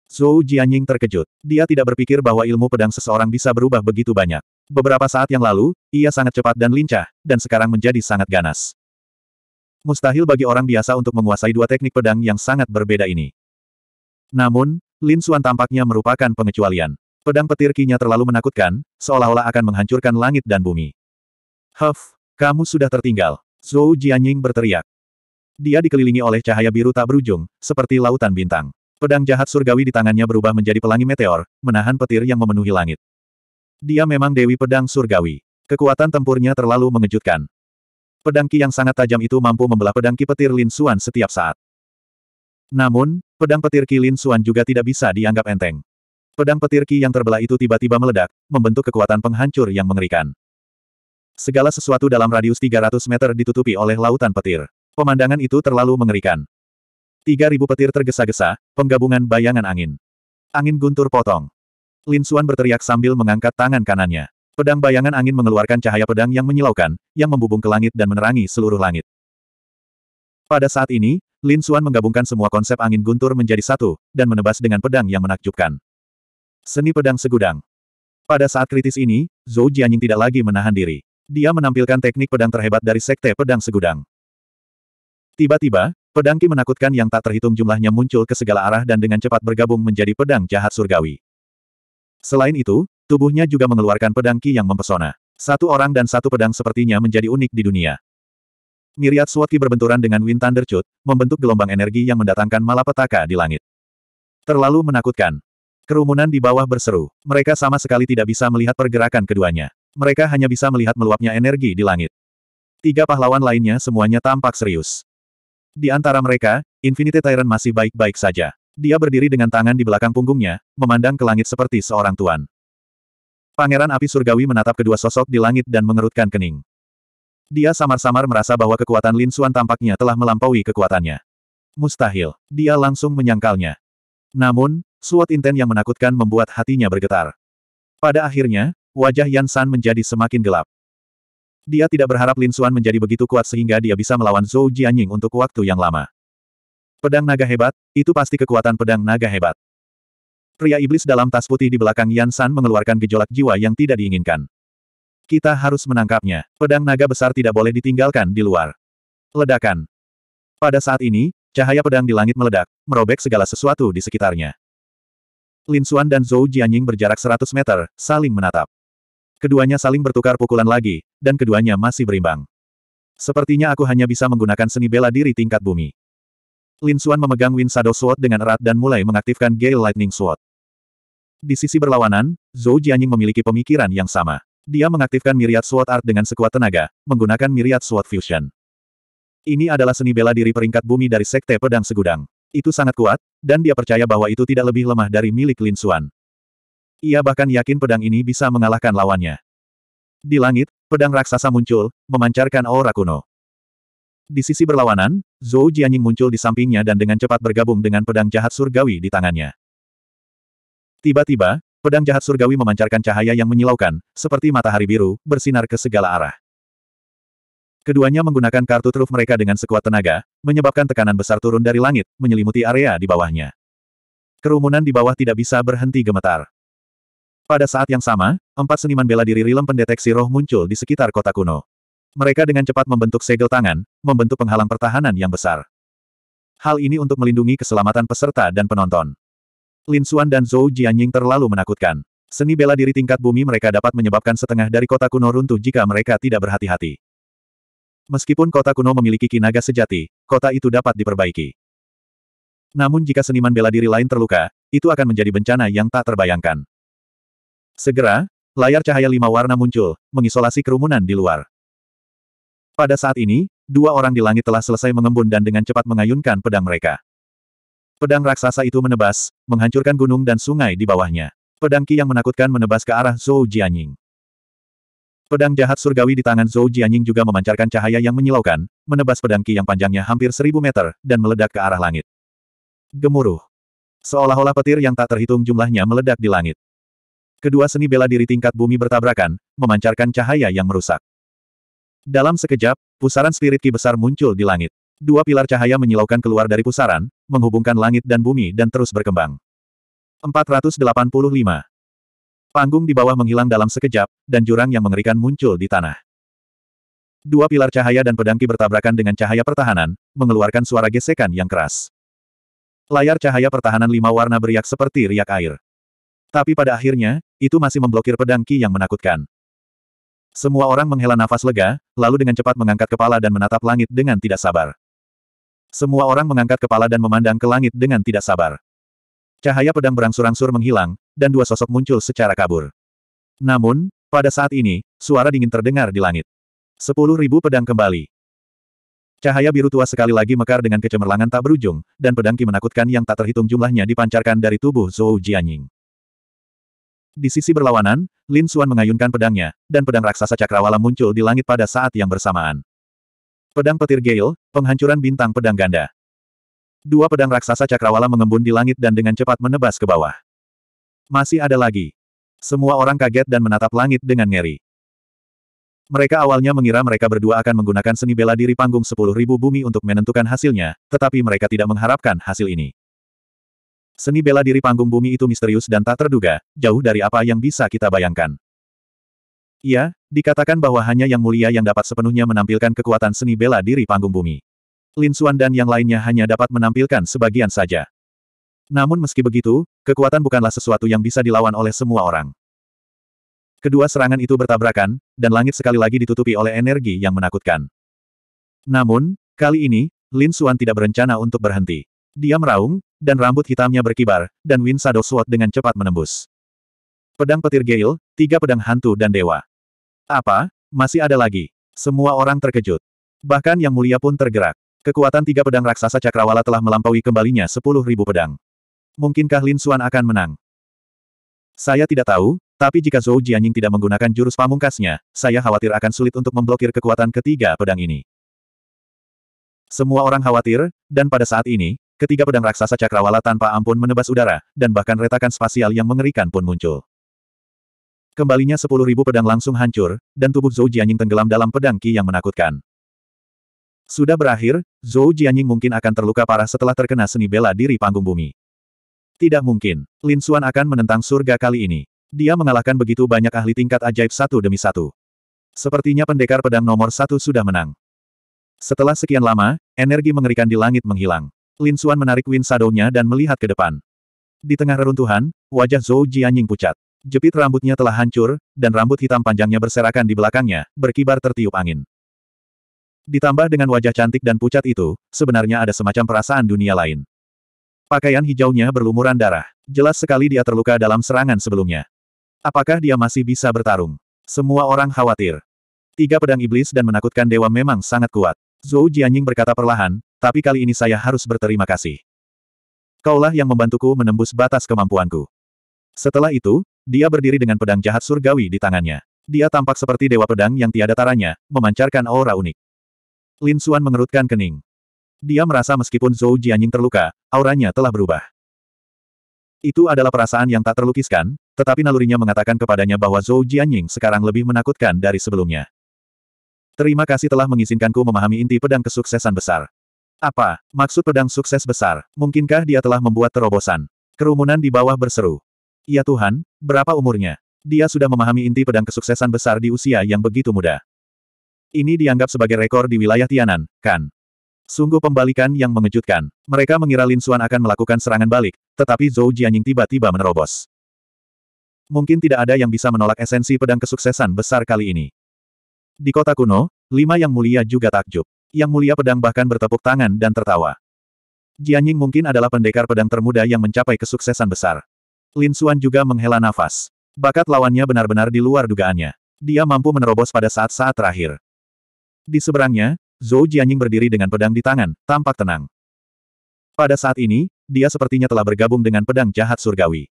Zhou Jianying terkejut. Dia tidak berpikir bahwa ilmu pedang seseorang bisa berubah begitu banyak. Beberapa saat yang lalu, ia sangat cepat dan lincah, dan sekarang menjadi sangat ganas. Mustahil bagi orang biasa untuk menguasai dua teknik pedang yang sangat berbeda ini. Namun, Lin Xuan tampaknya merupakan pengecualian. Pedang petir kinya terlalu menakutkan, seolah-olah akan menghancurkan langit dan bumi. Huff, kamu sudah tertinggal. Zhou Jianying berteriak. Dia dikelilingi oleh cahaya biru tak berujung, seperti lautan bintang. Pedang jahat surgawi di tangannya berubah menjadi pelangi meteor, menahan petir yang memenuhi langit. Dia memang Dewi Pedang Surgawi. Kekuatan tempurnya terlalu mengejutkan. Pedang Ki yang sangat tajam itu mampu membelah pedang Ki petir Lin Xuan setiap saat. Namun, pedang petir Ki Lin Xuan juga tidak bisa dianggap enteng. Pedang petir Ki yang terbelah itu tiba-tiba meledak, membentuk kekuatan penghancur yang mengerikan. Segala sesuatu dalam radius 300 meter ditutupi oleh lautan petir. Pemandangan itu terlalu mengerikan. Tiga ribu petir tergesa-gesa, penggabungan bayangan angin. Angin guntur potong. Lin Xuan berteriak sambil mengangkat tangan kanannya. Pedang bayangan angin mengeluarkan cahaya pedang yang menyilaukan, yang membubung ke langit dan menerangi seluruh langit. Pada saat ini, Lin Xuan menggabungkan semua konsep angin guntur menjadi satu, dan menebas dengan pedang yang menakjubkan. Seni pedang segudang. Pada saat kritis ini, Zhou Jianying tidak lagi menahan diri. Dia menampilkan teknik pedang terhebat dari Sekte Pedang Segudang. Tiba-tiba, pedang Ki menakutkan yang tak terhitung jumlahnya muncul ke segala arah dan dengan cepat bergabung menjadi pedang jahat surgawi. Selain itu, tubuhnya juga mengeluarkan pedang Ki yang mempesona. Satu orang dan satu pedang sepertinya menjadi unik di dunia. Miriat Sword berbenturan dengan Wind Thunder Chut, membentuk gelombang energi yang mendatangkan malapetaka di langit. Terlalu menakutkan. Kerumunan di bawah berseru. Mereka sama sekali tidak bisa melihat pergerakan keduanya. Mereka hanya bisa melihat meluapnya energi di langit. Tiga pahlawan lainnya semuanya tampak serius. Di antara mereka, Infinite Tyrant masih baik-baik saja. Dia berdiri dengan tangan di belakang punggungnya, memandang ke langit seperti seorang tuan. Pangeran api surgawi menatap kedua sosok di langit dan mengerutkan kening. Dia samar-samar merasa bahwa kekuatan Lin Suan tampaknya telah melampaui kekuatannya. Mustahil. Dia langsung menyangkalnya. Namun, suat inten yang menakutkan membuat hatinya bergetar. Pada akhirnya, wajah Yan San menjadi semakin gelap. Dia tidak berharap Lin Xuan menjadi begitu kuat sehingga dia bisa melawan Zhou Jianying untuk waktu yang lama. Pedang naga hebat, itu pasti kekuatan pedang naga hebat. Pria iblis dalam tas putih di belakang Yan San mengeluarkan gejolak jiwa yang tidak diinginkan. Kita harus menangkapnya. Pedang naga besar tidak boleh ditinggalkan di luar. Ledakan. Pada saat ini, cahaya pedang di langit meledak, merobek segala sesuatu di sekitarnya. Lin Xuan dan Zhou Jianying berjarak 100 meter, saling menatap. Keduanya saling bertukar pukulan lagi, dan keduanya masih berimbang. Sepertinya aku hanya bisa menggunakan seni bela diri tingkat bumi. Lin Xuan memegang Wind Shadow Sword dengan erat dan mulai mengaktifkan Gale Lightning Sword. Di sisi berlawanan, Zhou Jianying memiliki pemikiran yang sama. Dia mengaktifkan Myriad Sword Art dengan sekuat tenaga, menggunakan Myriad Sword Fusion. Ini adalah seni bela diri peringkat bumi dari Sekte Pedang Segudang. Itu sangat kuat, dan dia percaya bahwa itu tidak lebih lemah dari milik Lin Xuan. Ia bahkan yakin pedang ini bisa mengalahkan lawannya. Di langit, pedang raksasa muncul, memancarkan aura kuno. Di sisi berlawanan, Zhou Jianying muncul di sampingnya dan dengan cepat bergabung dengan pedang jahat surgawi di tangannya. Tiba-tiba, pedang jahat surgawi memancarkan cahaya yang menyilaukan, seperti matahari biru, bersinar ke segala arah. Keduanya menggunakan kartu truf mereka dengan sekuat tenaga, menyebabkan tekanan besar turun dari langit, menyelimuti area di bawahnya. Kerumunan di bawah tidak bisa berhenti gemetar. Pada saat yang sama, empat seniman bela diri rilem pendeteksi roh muncul di sekitar kota kuno. Mereka dengan cepat membentuk segel tangan, membentuk penghalang pertahanan yang besar. Hal ini untuk melindungi keselamatan peserta dan penonton. Lin Xuan dan Zhou Jianying terlalu menakutkan. Seni bela diri tingkat bumi mereka dapat menyebabkan setengah dari kota kuno runtuh jika mereka tidak berhati-hati. Meskipun kota kuno memiliki kinaga sejati, kota itu dapat diperbaiki. Namun jika seniman bela diri lain terluka, itu akan menjadi bencana yang tak terbayangkan. Segera, layar cahaya lima warna muncul, mengisolasi kerumunan di luar. Pada saat ini, dua orang di langit telah selesai mengembun dan dengan cepat mengayunkan pedang mereka. Pedang raksasa itu menebas, menghancurkan gunung dan sungai di bawahnya. Pedang Ki yang menakutkan menebas ke arah Zhou Jianying. Pedang jahat surgawi di tangan Zhou Jianying juga memancarkan cahaya yang menyilaukan, menebas pedang Ki yang panjangnya hampir seribu meter, dan meledak ke arah langit. Gemuruh. Seolah-olah petir yang tak terhitung jumlahnya meledak di langit kedua seni bela diri tingkat bumi bertabrakan, memancarkan cahaya yang merusak. Dalam sekejap, pusaran spirit ki besar muncul di langit. Dua pilar cahaya menyilaukan keluar dari pusaran, menghubungkan langit dan bumi dan terus berkembang. 485. Panggung di bawah menghilang dalam sekejap, dan jurang yang mengerikan muncul di tanah. Dua pilar cahaya dan pedangki bertabrakan dengan cahaya pertahanan, mengeluarkan suara gesekan yang keras. Layar cahaya pertahanan lima warna beriak seperti riak air. Tapi pada akhirnya, itu masih memblokir pedang Ki yang menakutkan. Semua orang menghela nafas lega, lalu dengan cepat mengangkat kepala dan menatap langit dengan tidak sabar. Semua orang mengangkat kepala dan memandang ke langit dengan tidak sabar. Cahaya pedang berangsur-angsur menghilang, dan dua sosok muncul secara kabur. Namun, pada saat ini, suara dingin terdengar di langit. Sepuluh ribu pedang kembali. Cahaya biru tua sekali lagi mekar dengan kecemerlangan tak berujung, dan pedang Ki menakutkan yang tak terhitung jumlahnya dipancarkan dari tubuh Zhou Jianying. Di sisi berlawanan, Lin Xuan mengayunkan pedangnya, dan pedang raksasa cakrawala muncul di langit pada saat yang bersamaan. Pedang petir Gale, penghancuran bintang pedang ganda. Dua pedang raksasa cakrawala mengembun di langit dan dengan cepat menebas ke bawah. Masih ada lagi. Semua orang kaget dan menatap langit dengan ngeri. Mereka awalnya mengira mereka berdua akan menggunakan seni bela diri panggung 10.000 bumi untuk menentukan hasilnya, tetapi mereka tidak mengharapkan hasil ini. Seni bela diri panggung bumi itu misterius dan tak terduga, jauh dari apa yang bisa kita bayangkan. Iya, dikatakan bahwa hanya yang mulia yang dapat sepenuhnya menampilkan kekuatan seni bela diri panggung bumi. Lin Xuan dan yang lainnya hanya dapat menampilkan sebagian saja. Namun meski begitu, kekuatan bukanlah sesuatu yang bisa dilawan oleh semua orang. Kedua serangan itu bertabrakan, dan langit sekali lagi ditutupi oleh energi yang menakutkan. Namun, kali ini, Lin Xuan tidak berencana untuk berhenti. Dia meraung, dan rambut hitamnya berkibar, dan Win Shadow Sword dengan cepat menembus. Pedang petir Gail, tiga pedang hantu dan dewa. Apa? Masih ada lagi. Semua orang terkejut. Bahkan yang mulia pun tergerak. Kekuatan tiga pedang raksasa cakrawala telah melampaui kembalinya sepuluh ribu pedang. Mungkinkah Lin Xuan akan menang? Saya tidak tahu, tapi jika Zhou Jianying tidak menggunakan jurus pamungkasnya, saya khawatir akan sulit untuk memblokir kekuatan ketiga pedang ini. Semua orang khawatir, dan pada saat ini, Ketiga pedang raksasa cakrawala tanpa ampun menebas udara, dan bahkan retakan spasial yang mengerikan pun muncul. Kembalinya sepuluh ribu pedang langsung hancur, dan tubuh Zhou Jianying tenggelam dalam pedang Qi yang menakutkan. Sudah berakhir, Zhou Jianying mungkin akan terluka parah setelah terkena seni bela diri panggung bumi. Tidak mungkin, Lin Xuan akan menentang surga kali ini. Dia mengalahkan begitu banyak ahli tingkat ajaib satu demi satu. Sepertinya pendekar pedang nomor satu sudah menang. Setelah sekian lama, energi mengerikan di langit menghilang. Lin Xuan menarik Wind sadonya dan melihat ke depan. Di tengah reruntuhan, wajah Zhou Jianying pucat. Jepit rambutnya telah hancur, dan rambut hitam panjangnya berserakan di belakangnya, berkibar tertiup angin. Ditambah dengan wajah cantik dan pucat itu, sebenarnya ada semacam perasaan dunia lain. Pakaian hijaunya berlumuran darah. Jelas sekali dia terluka dalam serangan sebelumnya. Apakah dia masih bisa bertarung? Semua orang khawatir. Tiga pedang iblis dan menakutkan dewa memang sangat kuat. Zhou Jianying berkata perlahan, tapi kali ini saya harus berterima kasih. Kaulah yang membantuku menembus batas kemampuanku. Setelah itu, dia berdiri dengan pedang jahat surgawi di tangannya. Dia tampak seperti dewa pedang yang tiada taranya, memancarkan aura unik. Lin Xuan mengerutkan kening. Dia merasa meskipun Zhou Jianying terluka, auranya telah berubah. Itu adalah perasaan yang tak terlukiskan, tetapi nalurinya mengatakan kepadanya bahwa Zhou Jianying sekarang lebih menakutkan dari sebelumnya. Terima kasih telah mengizinkanku memahami inti pedang kesuksesan besar. Apa, maksud pedang sukses besar, mungkinkah dia telah membuat terobosan? Kerumunan di bawah berseru. Ya Tuhan, berapa umurnya? Dia sudah memahami inti pedang kesuksesan besar di usia yang begitu muda. Ini dianggap sebagai rekor di wilayah Tianan, kan? Sungguh pembalikan yang mengejutkan. Mereka mengira Lin Xuan akan melakukan serangan balik, tetapi Zhou Jianying tiba-tiba menerobos. Mungkin tidak ada yang bisa menolak esensi pedang kesuksesan besar kali ini. Di kota kuno, lima yang mulia juga takjub. Yang Mulia Pedang bahkan bertepuk tangan dan tertawa. Jianying mungkin adalah pendekar pedang termuda yang mencapai kesuksesan besar. Lin Xuan juga menghela nafas. Bakat lawannya benar-benar di luar dugaannya. Dia mampu menerobos pada saat-saat terakhir. Di seberangnya, Zhou Jianying berdiri dengan pedang di tangan, tampak tenang. Pada saat ini, dia sepertinya telah bergabung dengan pedang jahat surgawi.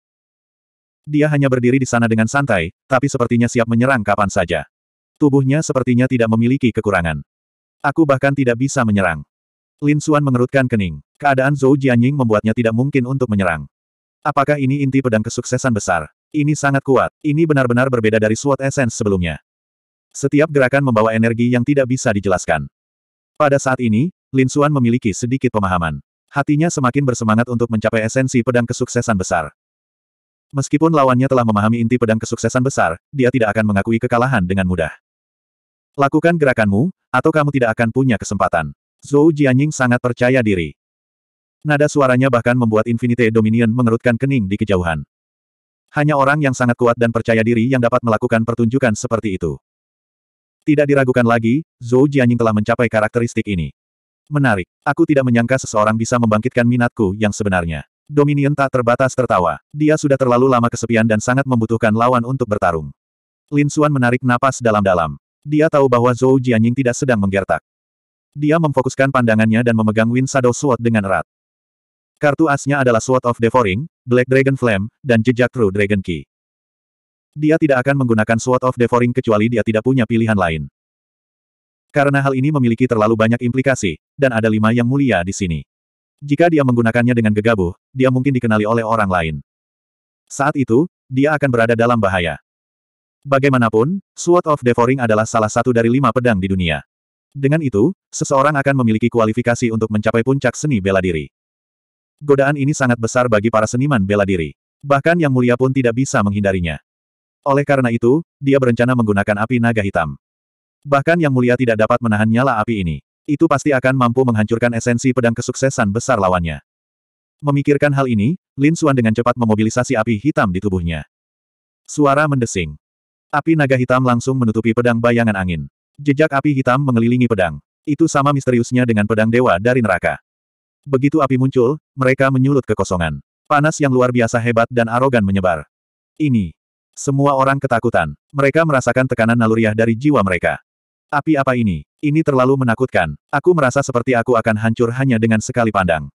Dia hanya berdiri di sana dengan santai, tapi sepertinya siap menyerang kapan saja. Tubuhnya sepertinya tidak memiliki kekurangan. Aku bahkan tidak bisa menyerang. Lin Xuan mengerutkan kening. Keadaan Zhou Jianying membuatnya tidak mungkin untuk menyerang. Apakah ini inti pedang kesuksesan besar? Ini sangat kuat. Ini benar-benar berbeda dari Sword Essence sebelumnya. Setiap gerakan membawa energi yang tidak bisa dijelaskan. Pada saat ini, Lin Xuan memiliki sedikit pemahaman. Hatinya semakin bersemangat untuk mencapai esensi pedang kesuksesan besar. Meskipun lawannya telah memahami inti pedang kesuksesan besar, dia tidak akan mengakui kekalahan dengan mudah. Lakukan gerakanmu, atau kamu tidak akan punya kesempatan. Zhou Jianying sangat percaya diri. Nada suaranya bahkan membuat Infinite Dominion mengerutkan kening di kejauhan. Hanya orang yang sangat kuat dan percaya diri yang dapat melakukan pertunjukan seperti itu. Tidak diragukan lagi, Zhou Jianying telah mencapai karakteristik ini. Menarik, aku tidak menyangka seseorang bisa membangkitkan minatku yang sebenarnya. Dominion tak terbatas tertawa. Dia sudah terlalu lama kesepian dan sangat membutuhkan lawan untuk bertarung. Lin Xuan menarik napas dalam-dalam. Dia tahu bahwa Zhou Jianying tidak sedang menggertak. Dia memfokuskan pandangannya dan memegang Wind Shadow Sword dengan erat. Kartu asnya adalah Sword of Devouring, Black Dragon Flame, dan jejak True Dragon Key. Dia tidak akan menggunakan Sword of Devouring kecuali dia tidak punya pilihan lain. Karena hal ini memiliki terlalu banyak implikasi, dan ada lima yang mulia di sini. Jika dia menggunakannya dengan gegabah, dia mungkin dikenali oleh orang lain. Saat itu, dia akan berada dalam bahaya. Bagaimanapun, Sword of Devouring adalah salah satu dari lima pedang di dunia. Dengan itu, seseorang akan memiliki kualifikasi untuk mencapai puncak seni bela diri. Godaan ini sangat besar bagi para seniman bela diri. Bahkan Yang Mulia pun tidak bisa menghindarinya. Oleh karena itu, dia berencana menggunakan api naga hitam. Bahkan Yang Mulia tidak dapat menahan nyala api ini. Itu pasti akan mampu menghancurkan esensi pedang kesuksesan besar lawannya. Memikirkan hal ini, Lin Xuan dengan cepat memobilisasi api hitam di tubuhnya. Suara mendesing. Api naga hitam langsung menutupi pedang bayangan angin. Jejak api hitam mengelilingi pedang. Itu sama misteriusnya dengan pedang dewa dari neraka. Begitu api muncul, mereka menyulut kekosongan. Panas yang luar biasa hebat dan arogan menyebar. Ini. Semua orang ketakutan. Mereka merasakan tekanan naluriah dari jiwa mereka. Api apa ini? Ini terlalu menakutkan. Aku merasa seperti aku akan hancur hanya dengan sekali pandang.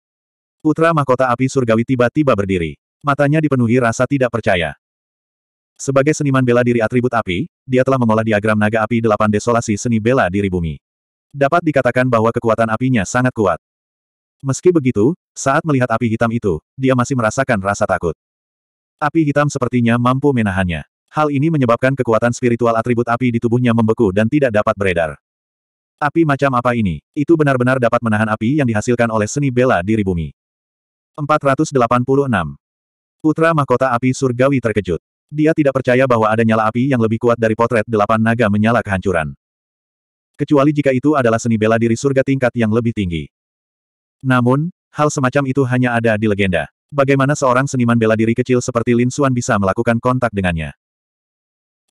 Putra mahkota api surgawi tiba-tiba berdiri. Matanya dipenuhi rasa tidak percaya. Sebagai seniman bela diri atribut api, dia telah mengolah diagram naga api delapan desolasi seni bela diri bumi. Dapat dikatakan bahwa kekuatan apinya sangat kuat. Meski begitu, saat melihat api hitam itu, dia masih merasakan rasa takut. Api hitam sepertinya mampu menahannya. Hal ini menyebabkan kekuatan spiritual atribut api di tubuhnya membeku dan tidak dapat beredar. Api macam apa ini? Itu benar-benar dapat menahan api yang dihasilkan oleh seni bela diri bumi. 486. Putra Mahkota Api Surgawi terkejut. Dia tidak percaya bahwa ada nyala api yang lebih kuat dari potret delapan naga menyala kehancuran. Kecuali jika itu adalah seni bela diri surga tingkat yang lebih tinggi. Namun, hal semacam itu hanya ada di legenda. Bagaimana seorang seniman bela diri kecil seperti Lin Xuan bisa melakukan kontak dengannya?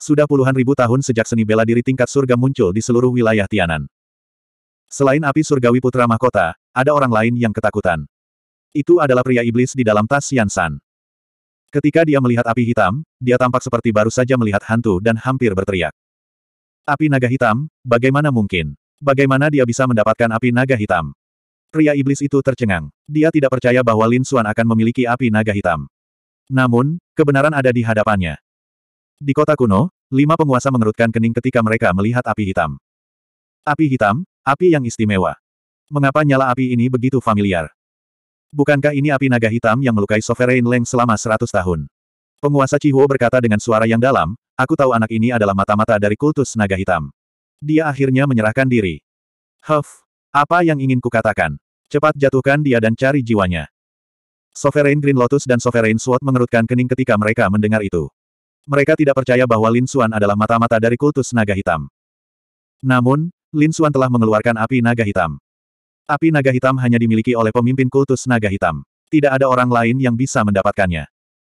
Sudah puluhan ribu tahun sejak seni bela diri tingkat surga muncul di seluruh wilayah Tianan. Selain api surgawi putra mahkota, ada orang lain yang ketakutan. Itu adalah pria iblis di dalam tas Yansan. Ketika dia melihat api hitam, dia tampak seperti baru saja melihat hantu dan hampir berteriak. Api naga hitam, bagaimana mungkin? Bagaimana dia bisa mendapatkan api naga hitam? Pria iblis itu tercengang. Dia tidak percaya bahwa Lin Xuan akan memiliki api naga hitam. Namun, kebenaran ada di hadapannya. Di kota kuno, lima penguasa mengerutkan kening ketika mereka melihat api hitam. Api hitam, api yang istimewa. Mengapa nyala api ini begitu familiar? Bukankah ini api naga hitam yang melukai Sovereign Leng selama seratus tahun? Penguasa Cihuo berkata dengan suara yang dalam, aku tahu anak ini adalah mata-mata dari kultus naga hitam. Dia akhirnya menyerahkan diri. Huff, apa yang ingin kukatakan? Cepat jatuhkan dia dan cari jiwanya. Sovereign Green Lotus dan Sovereign Sword mengerutkan kening ketika mereka mendengar itu. Mereka tidak percaya bahwa Lin Xuan adalah mata-mata dari kultus naga hitam. Namun, Lin Xuan telah mengeluarkan api naga hitam. Api naga hitam hanya dimiliki oleh pemimpin kultus naga hitam. Tidak ada orang lain yang bisa mendapatkannya.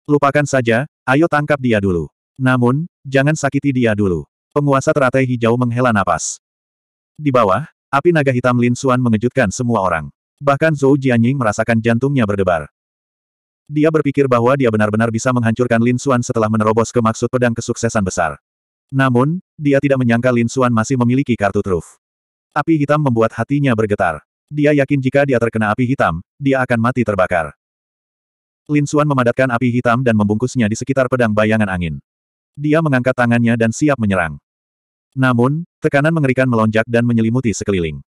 Lupakan saja, ayo tangkap dia dulu. Namun, jangan sakiti dia dulu. Penguasa teratai hijau menghela napas. Di bawah, api naga hitam Lin Xuan mengejutkan semua orang. Bahkan Zhou Jianying merasakan jantungnya berdebar. Dia berpikir bahwa dia benar-benar bisa menghancurkan Lin Xuan setelah menerobos ke maksud pedang kesuksesan besar. Namun, dia tidak menyangka Lin Xuan masih memiliki kartu truf. Api hitam membuat hatinya bergetar. Dia yakin jika dia terkena api hitam, dia akan mati terbakar. Lin Xuan memadatkan api hitam dan membungkusnya di sekitar pedang bayangan angin. Dia mengangkat tangannya dan siap menyerang. Namun, tekanan mengerikan melonjak dan menyelimuti sekeliling.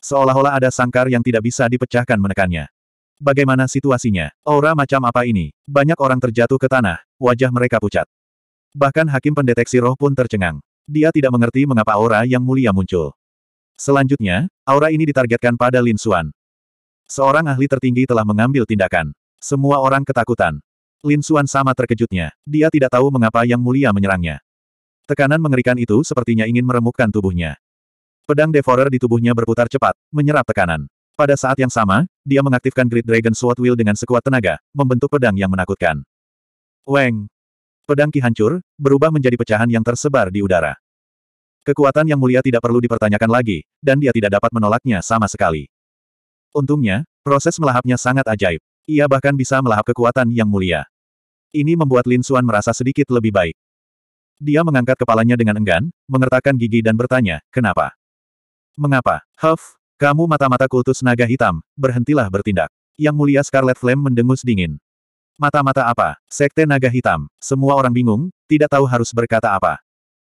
Seolah-olah ada sangkar yang tidak bisa dipecahkan menekannya. Bagaimana situasinya? Aura macam apa ini? Banyak orang terjatuh ke tanah, wajah mereka pucat. Bahkan hakim pendeteksi roh pun tercengang. Dia tidak mengerti mengapa aura yang mulia muncul. Selanjutnya, aura ini ditargetkan pada Lin Xuan. Seorang ahli tertinggi telah mengambil tindakan. Semua orang ketakutan. Lin Xuan sama terkejutnya. Dia tidak tahu mengapa Yang Mulia menyerangnya. Tekanan mengerikan itu sepertinya ingin meremukkan tubuhnya. Pedang Devourer di tubuhnya berputar cepat, menyerap tekanan. Pada saat yang sama, dia mengaktifkan Great Dragon Sword Wheel dengan sekuat tenaga, membentuk pedang yang menakutkan. Weng! Pedang Ki hancur, berubah menjadi pecahan yang tersebar di udara. Kekuatan yang mulia tidak perlu dipertanyakan lagi, dan dia tidak dapat menolaknya sama sekali. Untungnya, proses melahapnya sangat ajaib. Ia bahkan bisa melahap kekuatan yang mulia. Ini membuat Lin Xuan merasa sedikit lebih baik. Dia mengangkat kepalanya dengan enggan, mengertakkan gigi dan bertanya, kenapa? Mengapa? Huff, kamu mata-mata kultus naga hitam, berhentilah bertindak. Yang mulia Scarlet Flame mendengus dingin. Mata-mata apa? Sekte naga hitam. Semua orang bingung, tidak tahu harus berkata apa.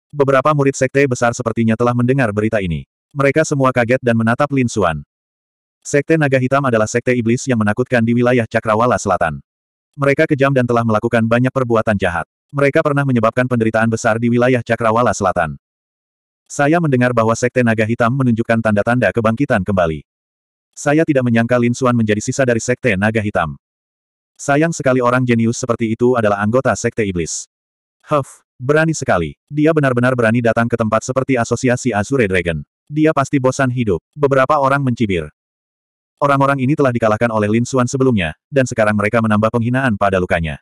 Beberapa murid sekte besar sepertinya telah mendengar berita ini. Mereka semua kaget dan menatap Lin Xuan. Sekte Naga Hitam adalah sekte iblis yang menakutkan di wilayah Cakrawala Selatan. Mereka kejam dan telah melakukan banyak perbuatan jahat. Mereka pernah menyebabkan penderitaan besar di wilayah Cakrawala Selatan. Saya mendengar bahwa Sekte Naga Hitam menunjukkan tanda-tanda kebangkitan kembali. Saya tidak menyangka Lin Xuan menjadi sisa dari Sekte Naga Hitam. Sayang sekali orang jenius seperti itu adalah anggota Sekte Iblis. Huff, Berani sekali. Dia benar-benar berani datang ke tempat seperti asosiasi Azure Dragon. Dia pasti bosan hidup. Beberapa orang mencibir. Orang-orang ini telah dikalahkan oleh Lin Xuan sebelumnya, dan sekarang mereka menambah penghinaan pada lukanya.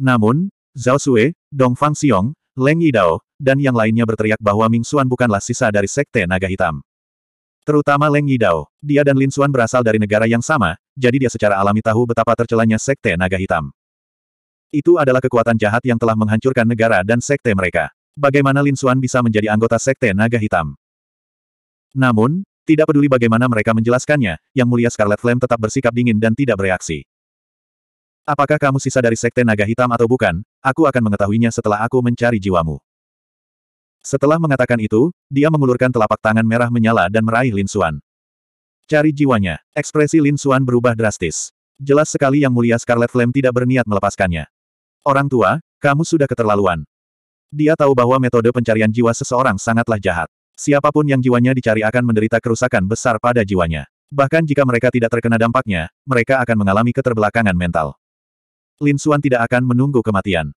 Namun, Zhao Sui, Dong Fang Xiong, Leng Yidao, dan yang lainnya berteriak bahwa Ming Xuan bukanlah sisa dari Sekte Naga Hitam. Terutama Leng Yidao, dia dan Lin Xuan berasal dari negara yang sama, jadi dia secara alami tahu betapa tercelanya Sekte Naga Hitam. Itu adalah kekuatan jahat yang telah menghancurkan negara dan sekte mereka. Bagaimana Lin Xuan bisa menjadi anggota sekte naga hitam? Namun, tidak peduli bagaimana mereka menjelaskannya, yang mulia Scarlet Flame tetap bersikap dingin dan tidak bereaksi. Apakah kamu sisa dari sekte naga hitam atau bukan, aku akan mengetahuinya setelah aku mencari jiwamu. Setelah mengatakan itu, dia mengulurkan telapak tangan merah menyala dan meraih Lin Xuan. Cari jiwanya, ekspresi Lin Xuan berubah drastis. Jelas sekali yang mulia Scarlet Flame tidak berniat melepaskannya. Orang tua, kamu sudah keterlaluan. Dia tahu bahwa metode pencarian jiwa seseorang sangatlah jahat. Siapapun yang jiwanya dicari akan menderita kerusakan besar pada jiwanya. Bahkan jika mereka tidak terkena dampaknya, mereka akan mengalami keterbelakangan mental. Lin Xuan tidak akan menunggu kematian.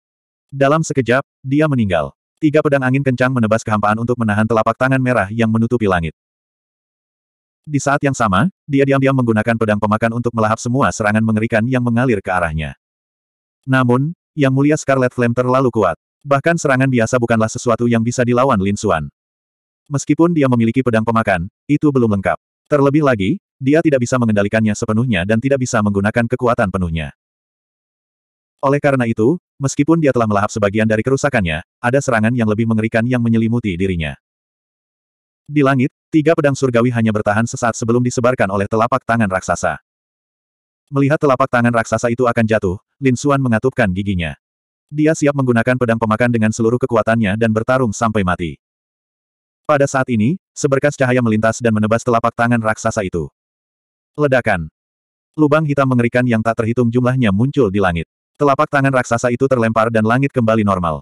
Dalam sekejap, dia meninggal. Tiga pedang angin kencang menebas kehampaan untuk menahan telapak tangan merah yang menutupi langit. Di saat yang sama, dia diam-diam menggunakan pedang pemakan untuk melahap semua serangan mengerikan yang mengalir ke arahnya. Namun, yang mulia Scarlet Flame terlalu kuat. Bahkan serangan biasa bukanlah sesuatu yang bisa dilawan Lin Xuan. Meskipun dia memiliki pedang pemakan, itu belum lengkap. Terlebih lagi, dia tidak bisa mengendalikannya sepenuhnya dan tidak bisa menggunakan kekuatan penuhnya. Oleh karena itu, meskipun dia telah melahap sebagian dari kerusakannya, ada serangan yang lebih mengerikan yang menyelimuti dirinya. Di langit, tiga pedang surgawi hanya bertahan sesaat sebelum disebarkan oleh telapak tangan raksasa. Melihat telapak tangan raksasa itu akan jatuh, Lin Xuan mengatupkan giginya. Dia siap menggunakan pedang pemakan dengan seluruh kekuatannya dan bertarung sampai mati. Pada saat ini, seberkas cahaya melintas dan menebas telapak tangan raksasa itu. Ledakan. Lubang hitam mengerikan yang tak terhitung jumlahnya muncul di langit. Telapak tangan raksasa itu terlempar dan langit kembali normal.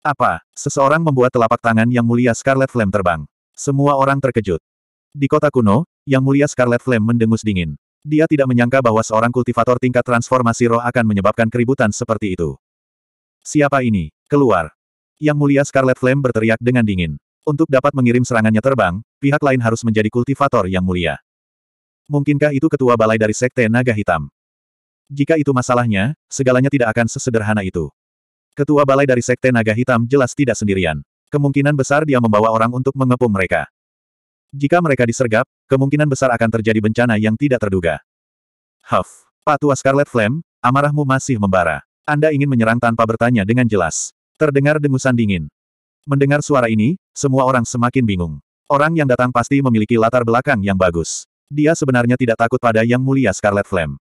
Apa? Seseorang membuat telapak tangan yang mulia Scarlet Flame terbang. Semua orang terkejut. Di kota kuno, yang mulia Scarlet Flame mendengus dingin. Dia tidak menyangka bahwa seorang kultivator tingkat transformasi roh akan menyebabkan keributan seperti itu. Siapa ini? Keluar! Yang mulia Scarlet Flame berteriak dengan dingin. Untuk dapat mengirim serangannya terbang, pihak lain harus menjadi kultivator yang mulia. Mungkinkah itu ketua balai dari Sekte Naga Hitam? Jika itu masalahnya, segalanya tidak akan sesederhana itu. Ketua balai dari Sekte Naga Hitam jelas tidak sendirian. Kemungkinan besar dia membawa orang untuk mengepung mereka. Jika mereka disergap, kemungkinan besar akan terjadi bencana yang tidak terduga. Huff. Patua Scarlet Flame, amarahmu masih membara. Anda ingin menyerang tanpa bertanya dengan jelas. Terdengar dengusan dingin. Mendengar suara ini, semua orang semakin bingung. Orang yang datang pasti memiliki latar belakang yang bagus. Dia sebenarnya tidak takut pada yang mulia Scarlet Flame.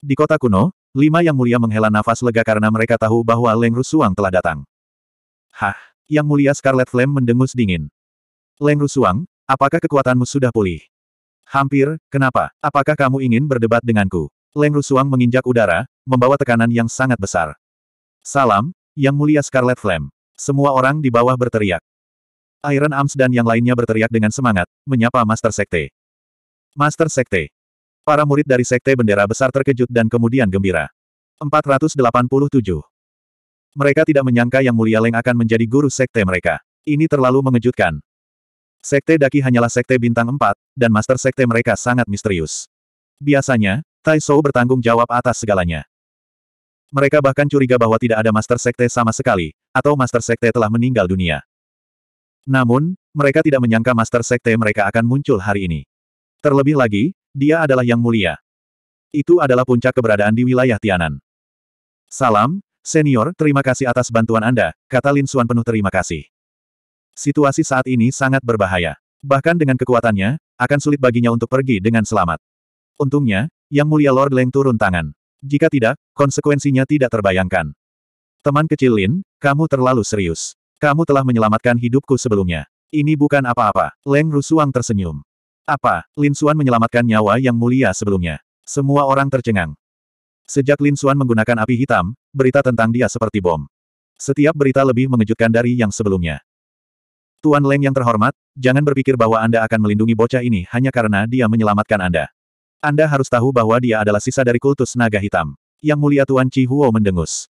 Di kota kuno, lima yang mulia menghela nafas lega karena mereka tahu bahwa Leng Rusuang telah datang. Hah, yang mulia Scarlet Flame mendengus dingin. Leng Rusuang, Apakah kekuatanmu sudah pulih? Hampir, kenapa? Apakah kamu ingin berdebat denganku? Leng Rusuang menginjak udara, membawa tekanan yang sangat besar. Salam, Yang Mulia Scarlet Flame. Semua orang di bawah berteriak. Iron Arms dan yang lainnya berteriak dengan semangat, menyapa Master Sekte. Master Sekte. Para murid dari Sekte Bendera Besar terkejut dan kemudian gembira. 487. Mereka tidak menyangka Yang Mulia Leng akan menjadi guru Sekte mereka. Ini terlalu mengejutkan. Sekte Daki hanyalah sekte bintang Empat, dan master sekte mereka sangat misterius. Biasanya, Tai Shou bertanggung jawab atas segalanya. Mereka bahkan curiga bahwa tidak ada master sekte sama sekali, atau master sekte telah meninggal dunia. Namun, mereka tidak menyangka master sekte mereka akan muncul hari ini. Terlebih lagi, dia adalah yang mulia. Itu adalah puncak keberadaan di wilayah Tianan. Salam, senior, terima kasih atas bantuan Anda, kata Lin Xuan penuh terima kasih. Situasi saat ini sangat berbahaya. Bahkan dengan kekuatannya, akan sulit baginya untuk pergi dengan selamat. Untungnya, Yang Mulia Lord Leng turun tangan. Jika tidak, konsekuensinya tidak terbayangkan. Teman kecil Lin, kamu terlalu serius. Kamu telah menyelamatkan hidupku sebelumnya. Ini bukan apa-apa. Leng Rusuang tersenyum. Apa, Lin Xuan menyelamatkan nyawa yang mulia sebelumnya. Semua orang tercengang. Sejak Lin Xuan menggunakan api hitam, berita tentang dia seperti bom. Setiap berita lebih mengejutkan dari yang sebelumnya. Tuan Leng yang terhormat, jangan berpikir bahwa Anda akan melindungi bocah ini hanya karena dia menyelamatkan Anda. Anda harus tahu bahwa dia adalah sisa dari kultus naga hitam. Yang mulia Tuan Chi Huo mendengus.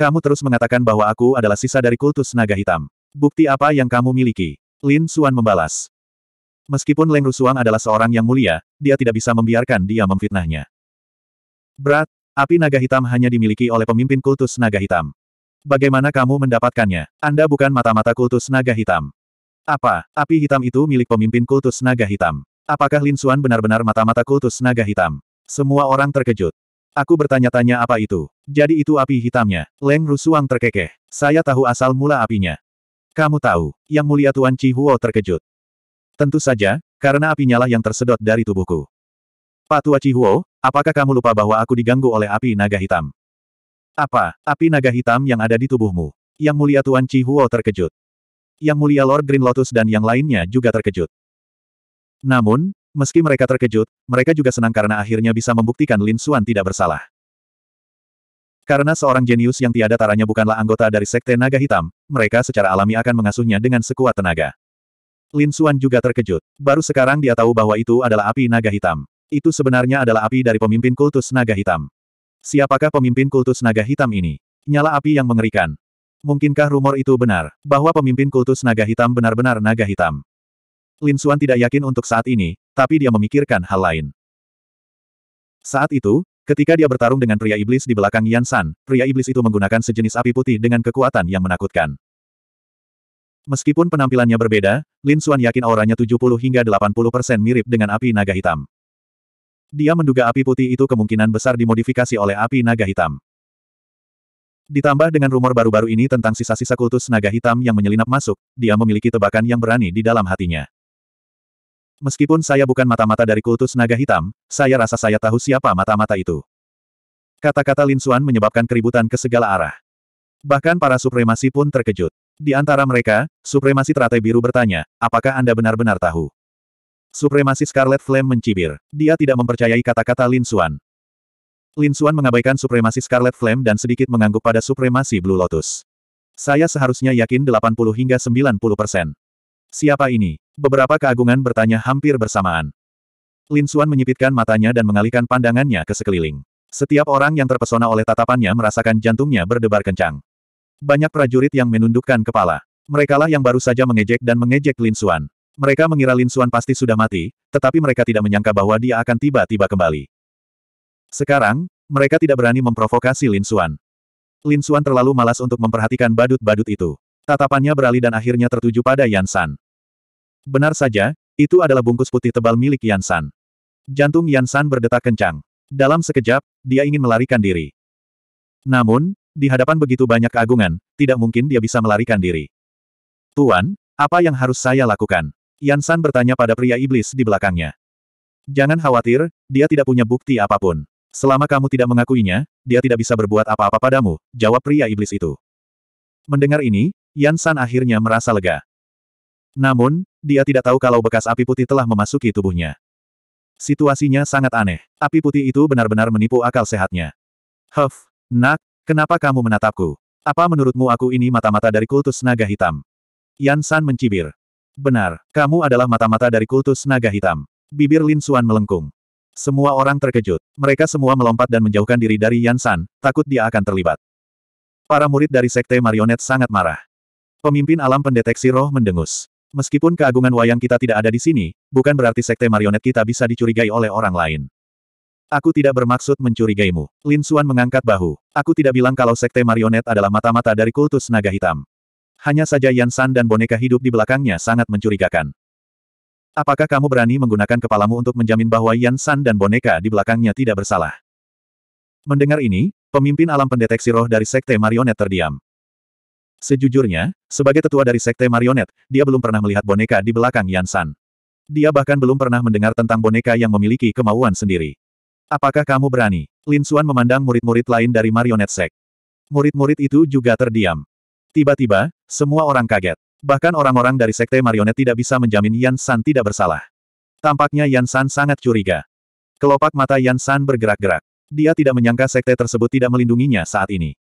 Kamu terus mengatakan bahwa aku adalah sisa dari kultus naga hitam. Bukti apa yang kamu miliki? Lin Suan membalas. Meskipun Leng Rusuang adalah seorang yang mulia, dia tidak bisa membiarkan dia memfitnahnya. Berat, api naga hitam hanya dimiliki oleh pemimpin kultus naga hitam. Bagaimana kamu mendapatkannya? Anda bukan mata-mata kultus naga hitam. Apa, api hitam itu milik pemimpin kultus naga hitam? Apakah Lin Suan benar-benar mata-mata kultus naga hitam? Semua orang terkejut. Aku bertanya-tanya apa itu. Jadi itu api hitamnya. Leng Rusuang terkekeh. Saya tahu asal mula apinya. Kamu tahu, Yang Mulia Tuan Chi Huo terkejut. Tentu saja, karena apinya lah yang tersedot dari tubuhku. Pak Tua Chi Huo, apakah kamu lupa bahwa aku diganggu oleh api naga hitam? Apa, api naga hitam yang ada di tubuhmu? Yang mulia Tuan Chi Huo terkejut. Yang mulia Lord Green Lotus dan yang lainnya juga terkejut. Namun, meski mereka terkejut, mereka juga senang karena akhirnya bisa membuktikan Lin Xuan tidak bersalah. Karena seorang jenius yang tiada taranya bukanlah anggota dari Sekte Naga Hitam, mereka secara alami akan mengasuhnya dengan sekuat tenaga. Lin Xuan juga terkejut. Baru sekarang dia tahu bahwa itu adalah api naga hitam. Itu sebenarnya adalah api dari pemimpin kultus naga hitam. Siapakah pemimpin kultus naga hitam ini? Nyala api yang mengerikan. Mungkinkah rumor itu benar, bahwa pemimpin kultus naga hitam benar-benar naga hitam? Lin Xuan tidak yakin untuk saat ini, tapi dia memikirkan hal lain. Saat itu, ketika dia bertarung dengan pria iblis di belakang Yan San, pria iblis itu menggunakan sejenis api putih dengan kekuatan yang menakutkan. Meskipun penampilannya berbeda, Lin Xuan yakin auranya 70 hingga 80 persen mirip dengan api naga hitam. Dia menduga api putih itu kemungkinan besar dimodifikasi oleh api naga hitam. Ditambah dengan rumor baru-baru ini tentang sisa-sisa kultus naga hitam yang menyelinap masuk, dia memiliki tebakan yang berani di dalam hatinya. Meskipun saya bukan mata-mata dari kultus naga hitam, saya rasa saya tahu siapa mata-mata itu. Kata-kata Lin Xuan menyebabkan keributan ke segala arah. Bahkan para supremasi pun terkejut. Di antara mereka, supremasi teratai biru bertanya, apakah Anda benar-benar tahu? Supremasi Scarlet Flame mencibir. Dia tidak mempercayai kata-kata Lin Xuan. Lin Xuan mengabaikan supremasi Scarlet Flame dan sedikit mengangguk pada supremasi Blue Lotus. Saya seharusnya yakin 80 hingga 90 persen. Siapa ini? Beberapa keagungan bertanya hampir bersamaan. Lin Xuan menyipitkan matanya dan mengalihkan pandangannya ke sekeliling. Setiap orang yang terpesona oleh tatapannya merasakan jantungnya berdebar kencang. Banyak prajurit yang menundukkan kepala. Merekalah yang baru saja mengejek dan mengejek Lin Xuan. Mereka mengira Lin Xuan pasti sudah mati, tetapi mereka tidak menyangka bahwa dia akan tiba-tiba kembali. Sekarang, mereka tidak berani memprovokasi Lin Xuan. Lin Xuan terlalu malas untuk memperhatikan badut-badut itu. Tatapannya beralih dan akhirnya tertuju pada Yan San. Benar saja, itu adalah bungkus putih tebal milik Yan San. Jantung Yan San berdetak kencang. Dalam sekejap, dia ingin melarikan diri. Namun, di hadapan begitu banyak keagungan, tidak mungkin dia bisa melarikan diri. Tuan, apa yang harus saya lakukan? Yan San bertanya pada pria iblis di belakangnya. Jangan khawatir, dia tidak punya bukti apapun. Selama kamu tidak mengakuinya, dia tidak bisa berbuat apa-apa padamu, jawab pria iblis itu. Mendengar ini, Yan San akhirnya merasa lega. Namun, dia tidak tahu kalau bekas api putih telah memasuki tubuhnya. Situasinya sangat aneh. Api putih itu benar-benar menipu akal sehatnya. Huff, nak, kenapa kamu menatapku? Apa menurutmu aku ini mata-mata dari kultus naga hitam? Yan San mencibir. Benar, kamu adalah mata-mata dari kultus naga hitam. Bibir Lin Suan melengkung. Semua orang terkejut. Mereka semua melompat dan menjauhkan diri dari Yan San, takut dia akan terlibat. Para murid dari Sekte Marionet sangat marah. Pemimpin alam pendeteksi roh mendengus. Meskipun keagungan wayang kita tidak ada di sini, bukan berarti sekte marionet kita bisa dicurigai oleh orang lain. Aku tidak bermaksud mencurigaimu. Lin Suan mengangkat bahu. Aku tidak bilang kalau sekte marionet adalah mata-mata dari kultus naga hitam hanya saja Yan San dan boneka hidup di belakangnya sangat mencurigakan. Apakah kamu berani menggunakan kepalamu untuk menjamin bahwa Yan San dan boneka di belakangnya tidak bersalah? Mendengar ini, pemimpin alam pendeteksi roh dari Sekte Marionet terdiam. Sejujurnya, sebagai tetua dari Sekte Marionet, dia belum pernah melihat boneka di belakang Yan San. Dia bahkan belum pernah mendengar tentang boneka yang memiliki kemauan sendiri. Apakah kamu berani? Lin Xuan memandang murid-murid lain dari marionet sek. Murid-murid itu juga terdiam. Tiba-tiba, semua orang kaget. Bahkan orang-orang dari Sekte Marionet tidak bisa menjamin Yan San tidak bersalah. Tampaknya Yan San sangat curiga. Kelopak mata Yan San bergerak-gerak. Dia tidak menyangka sekte tersebut tidak melindunginya saat ini.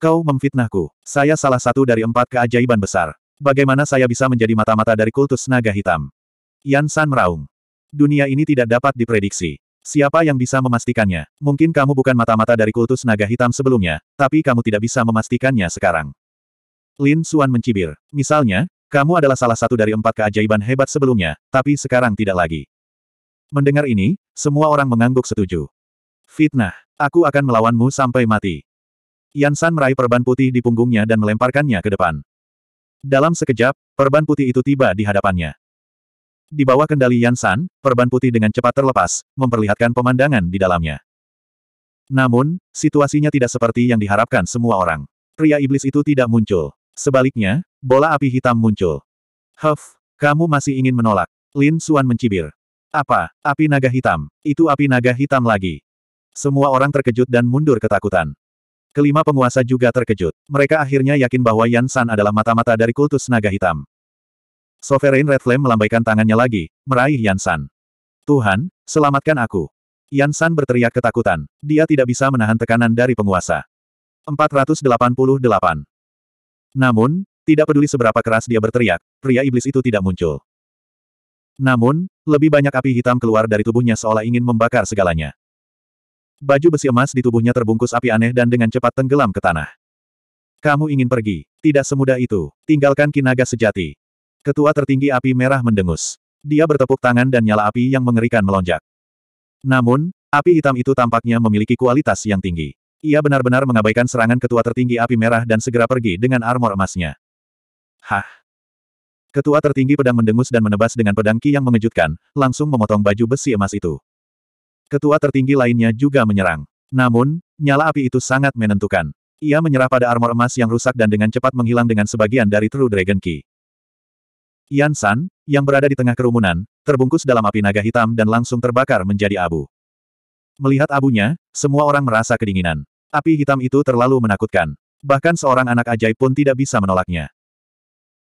Kau memfitnahku. Saya salah satu dari empat keajaiban besar. Bagaimana saya bisa menjadi mata-mata dari kultus naga hitam? Yan San meraung. Dunia ini tidak dapat diprediksi. Siapa yang bisa memastikannya? Mungkin kamu bukan mata-mata dari kultus naga hitam sebelumnya, tapi kamu tidak bisa memastikannya sekarang. Lin Suan mencibir. Misalnya, kamu adalah salah satu dari empat keajaiban hebat sebelumnya, tapi sekarang tidak lagi. Mendengar ini, semua orang mengangguk setuju. Fitnah. Aku akan melawanmu sampai mati. Yan San meraih perban putih di punggungnya dan melemparkannya ke depan. Dalam sekejap, perban putih itu tiba di hadapannya. Di bawah kendali Yan San, perban putih dengan cepat terlepas, memperlihatkan pemandangan di dalamnya. Namun, situasinya tidak seperti yang diharapkan semua orang. Pria iblis itu tidak muncul. Sebaliknya, bola api hitam muncul. Huff, kamu masih ingin menolak. Lin Suan mencibir. Apa, api naga hitam? Itu api naga hitam lagi. Semua orang terkejut dan mundur ketakutan. Kelima penguasa juga terkejut. Mereka akhirnya yakin bahwa Yan San adalah mata-mata dari kultus naga hitam. Sovereign Red Flame melambaikan tangannya lagi, meraih Yan San. Tuhan, selamatkan aku. Yan San berteriak ketakutan. Dia tidak bisa menahan tekanan dari penguasa. 488. Namun, tidak peduli seberapa keras dia berteriak, pria iblis itu tidak muncul. Namun, lebih banyak api hitam keluar dari tubuhnya seolah ingin membakar segalanya. Baju besi emas di tubuhnya terbungkus api aneh dan dengan cepat tenggelam ke tanah. Kamu ingin pergi? Tidak semudah itu. Tinggalkan kinaga sejati. Ketua tertinggi api merah mendengus. Dia bertepuk tangan dan nyala api yang mengerikan melonjak. Namun, api hitam itu tampaknya memiliki kualitas yang tinggi. Ia benar-benar mengabaikan serangan ketua tertinggi api merah dan segera pergi dengan armor emasnya. Hah! Ketua tertinggi pedang mendengus dan menebas dengan pedang ki yang mengejutkan, langsung memotong baju besi emas itu. Ketua tertinggi lainnya juga menyerang. Namun, nyala api itu sangat menentukan. Ia menyerah pada armor emas yang rusak dan dengan cepat menghilang dengan sebagian dari True Dragon Ki. Yan San, yang berada di tengah kerumunan, terbungkus dalam api naga hitam dan langsung terbakar menjadi abu. Melihat abunya, semua orang merasa kedinginan. Api hitam itu terlalu menakutkan. Bahkan seorang anak ajaib pun tidak bisa menolaknya.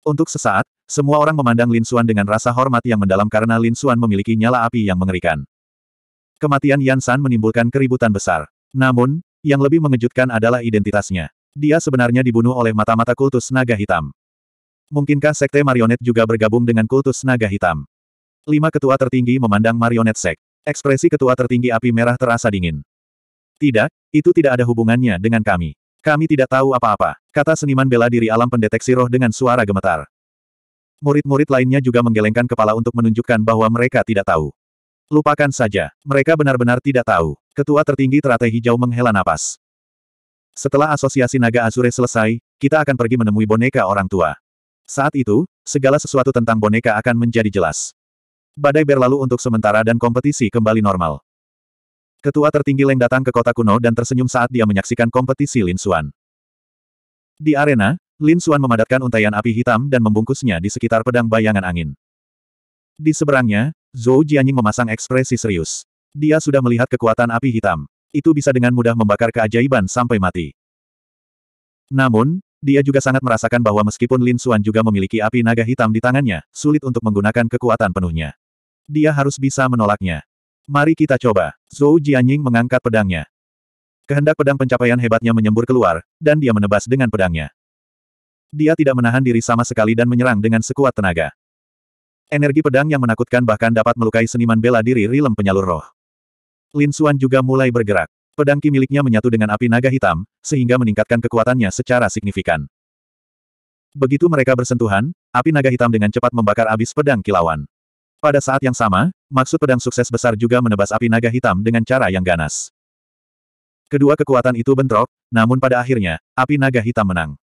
Untuk sesaat, semua orang memandang Lin Xuan dengan rasa hormat yang mendalam karena Lin Xuan memiliki nyala api yang mengerikan. Kematian Yan San menimbulkan keributan besar. Namun, yang lebih mengejutkan adalah identitasnya. Dia sebenarnya dibunuh oleh mata-mata kultus naga hitam. Mungkinkah sekte marionet juga bergabung dengan kultus naga hitam? Lima ketua tertinggi memandang marionet sek. Ekspresi ketua tertinggi api merah terasa dingin. Tidak, itu tidak ada hubungannya dengan kami. Kami tidak tahu apa-apa, kata seniman bela diri alam pendeteksi roh dengan suara gemetar. Murid-murid lainnya juga menggelengkan kepala untuk menunjukkan bahwa mereka tidak tahu. Lupakan saja, mereka benar-benar tidak tahu. Ketua tertinggi teratai hijau menghela napas. Setelah asosiasi naga Azure selesai, kita akan pergi menemui boneka orang tua. Saat itu, segala sesuatu tentang boneka akan menjadi jelas. Badai berlalu untuk sementara dan kompetisi kembali normal. Ketua tertinggi Leng datang ke kota kuno dan tersenyum saat dia menyaksikan kompetisi Lin Xuan. Di arena, Lin Xuan memadatkan untaian api hitam dan membungkusnya di sekitar pedang bayangan angin. Di seberangnya, Zhou Jianying memasang ekspresi serius. Dia sudah melihat kekuatan api hitam. Itu bisa dengan mudah membakar keajaiban sampai mati. Namun, dia juga sangat merasakan bahwa meskipun Lin Suan juga memiliki api naga hitam di tangannya, sulit untuk menggunakan kekuatan penuhnya. Dia harus bisa menolaknya. Mari kita coba. Zhou Jianying mengangkat pedangnya. Kehendak pedang pencapaian hebatnya menyembur keluar, dan dia menebas dengan pedangnya. Dia tidak menahan diri sama sekali dan menyerang dengan sekuat tenaga. Energi pedang yang menakutkan bahkan dapat melukai seniman bela diri Rilem penyalur roh. Lin Suan juga mulai bergerak. Pedang ki miliknya menyatu dengan api naga hitam, sehingga meningkatkan kekuatannya secara signifikan. Begitu mereka bersentuhan, api naga hitam dengan cepat membakar abis pedang kilauan. Pada saat yang sama, maksud pedang sukses besar juga menebas api naga hitam dengan cara yang ganas. Kedua kekuatan itu bentrok, namun pada akhirnya, api naga hitam menang.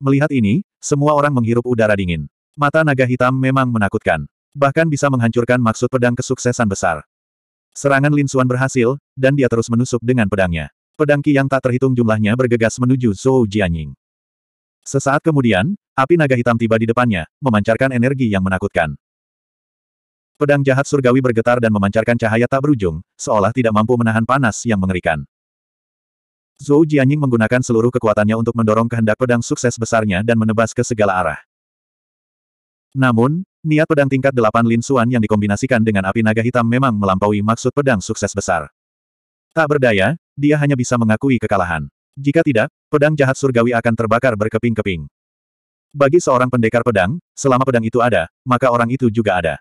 Melihat ini, semua orang menghirup udara dingin. Mata naga hitam memang menakutkan. Bahkan bisa menghancurkan maksud pedang kesuksesan besar. Serangan Lin Xuan berhasil, dan dia terus menusuk dengan pedangnya. Pedang Ki yang tak terhitung jumlahnya bergegas menuju Zhou Jianying. Sesaat kemudian, api naga hitam tiba di depannya, memancarkan energi yang menakutkan. Pedang jahat surgawi bergetar dan memancarkan cahaya tak berujung, seolah tidak mampu menahan panas yang mengerikan. Zhou Jianying menggunakan seluruh kekuatannya untuk mendorong kehendak pedang sukses besarnya dan menebas ke segala arah. Namun, Niat pedang tingkat delapan Lin Xuan yang dikombinasikan dengan api naga hitam memang melampaui maksud pedang sukses besar. Tak berdaya, dia hanya bisa mengakui kekalahan. Jika tidak, pedang jahat surgawi akan terbakar berkeping-keping. Bagi seorang pendekar pedang, selama pedang itu ada, maka orang itu juga ada.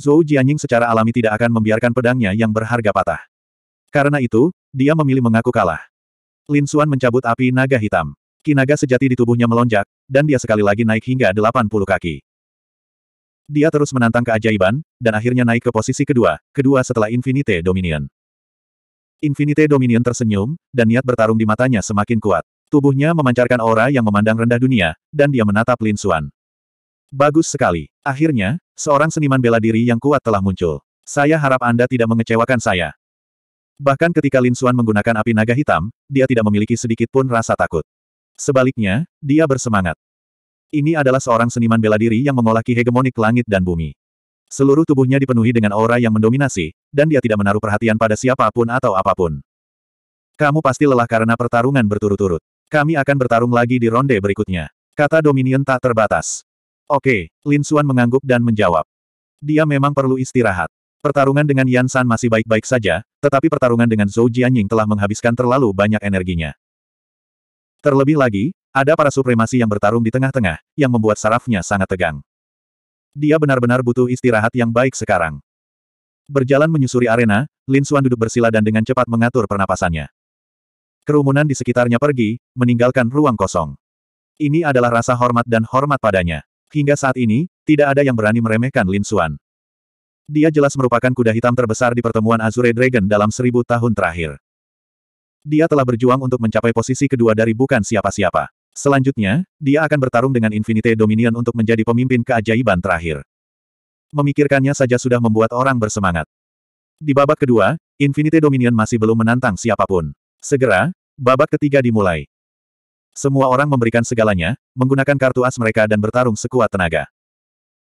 Zhou Jianying secara alami tidak akan membiarkan pedangnya yang berharga patah. Karena itu, dia memilih mengaku kalah. Lin Xuan mencabut api naga hitam. Kinaga sejati di tubuhnya melonjak, dan dia sekali lagi naik hingga 80 kaki. Dia terus menantang keajaiban, dan akhirnya naik ke posisi kedua, kedua setelah Infinite Dominion. Infinite Dominion tersenyum, dan niat bertarung di matanya semakin kuat. Tubuhnya memancarkan aura yang memandang rendah dunia, dan dia menatap Lin Xuan. Bagus sekali. Akhirnya, seorang seniman bela diri yang kuat telah muncul. Saya harap Anda tidak mengecewakan saya. Bahkan ketika Lin Xuan menggunakan api naga hitam, dia tidak memiliki sedikit pun rasa takut. Sebaliknya, dia bersemangat. Ini adalah seorang seniman bela diri yang mengolah ki hegemonik langit dan bumi. Seluruh tubuhnya dipenuhi dengan aura yang mendominasi, dan dia tidak menaruh perhatian pada siapapun atau apapun. Kamu pasti lelah karena pertarungan berturut-turut. Kami akan bertarung lagi di ronde berikutnya. Kata Dominion tak terbatas. Oke, Lin Xuan mengangguk dan menjawab. Dia memang perlu istirahat. Pertarungan dengan Yan San masih baik-baik saja, tetapi pertarungan dengan Zhou Jianying telah menghabiskan terlalu banyak energinya. Terlebih lagi, ada para supremasi yang bertarung di tengah-tengah, yang membuat sarafnya sangat tegang. Dia benar-benar butuh istirahat yang baik sekarang. Berjalan menyusuri arena, Lin Xuan duduk bersila dan dengan cepat mengatur pernapasannya. Kerumunan di sekitarnya pergi, meninggalkan ruang kosong. Ini adalah rasa hormat dan hormat padanya. Hingga saat ini, tidak ada yang berani meremehkan Lin Xuan. Dia jelas merupakan kuda hitam terbesar di pertemuan Azure Dragon dalam seribu tahun terakhir. Dia telah berjuang untuk mencapai posisi kedua dari bukan siapa-siapa. Selanjutnya, dia akan bertarung dengan Infinite Dominion untuk menjadi pemimpin keajaiban terakhir. Memikirkannya saja sudah membuat orang bersemangat. Di babak kedua, Infinite Dominion masih belum menantang siapapun. Segera, babak ketiga dimulai. Semua orang memberikan segalanya, menggunakan kartu as mereka dan bertarung sekuat tenaga.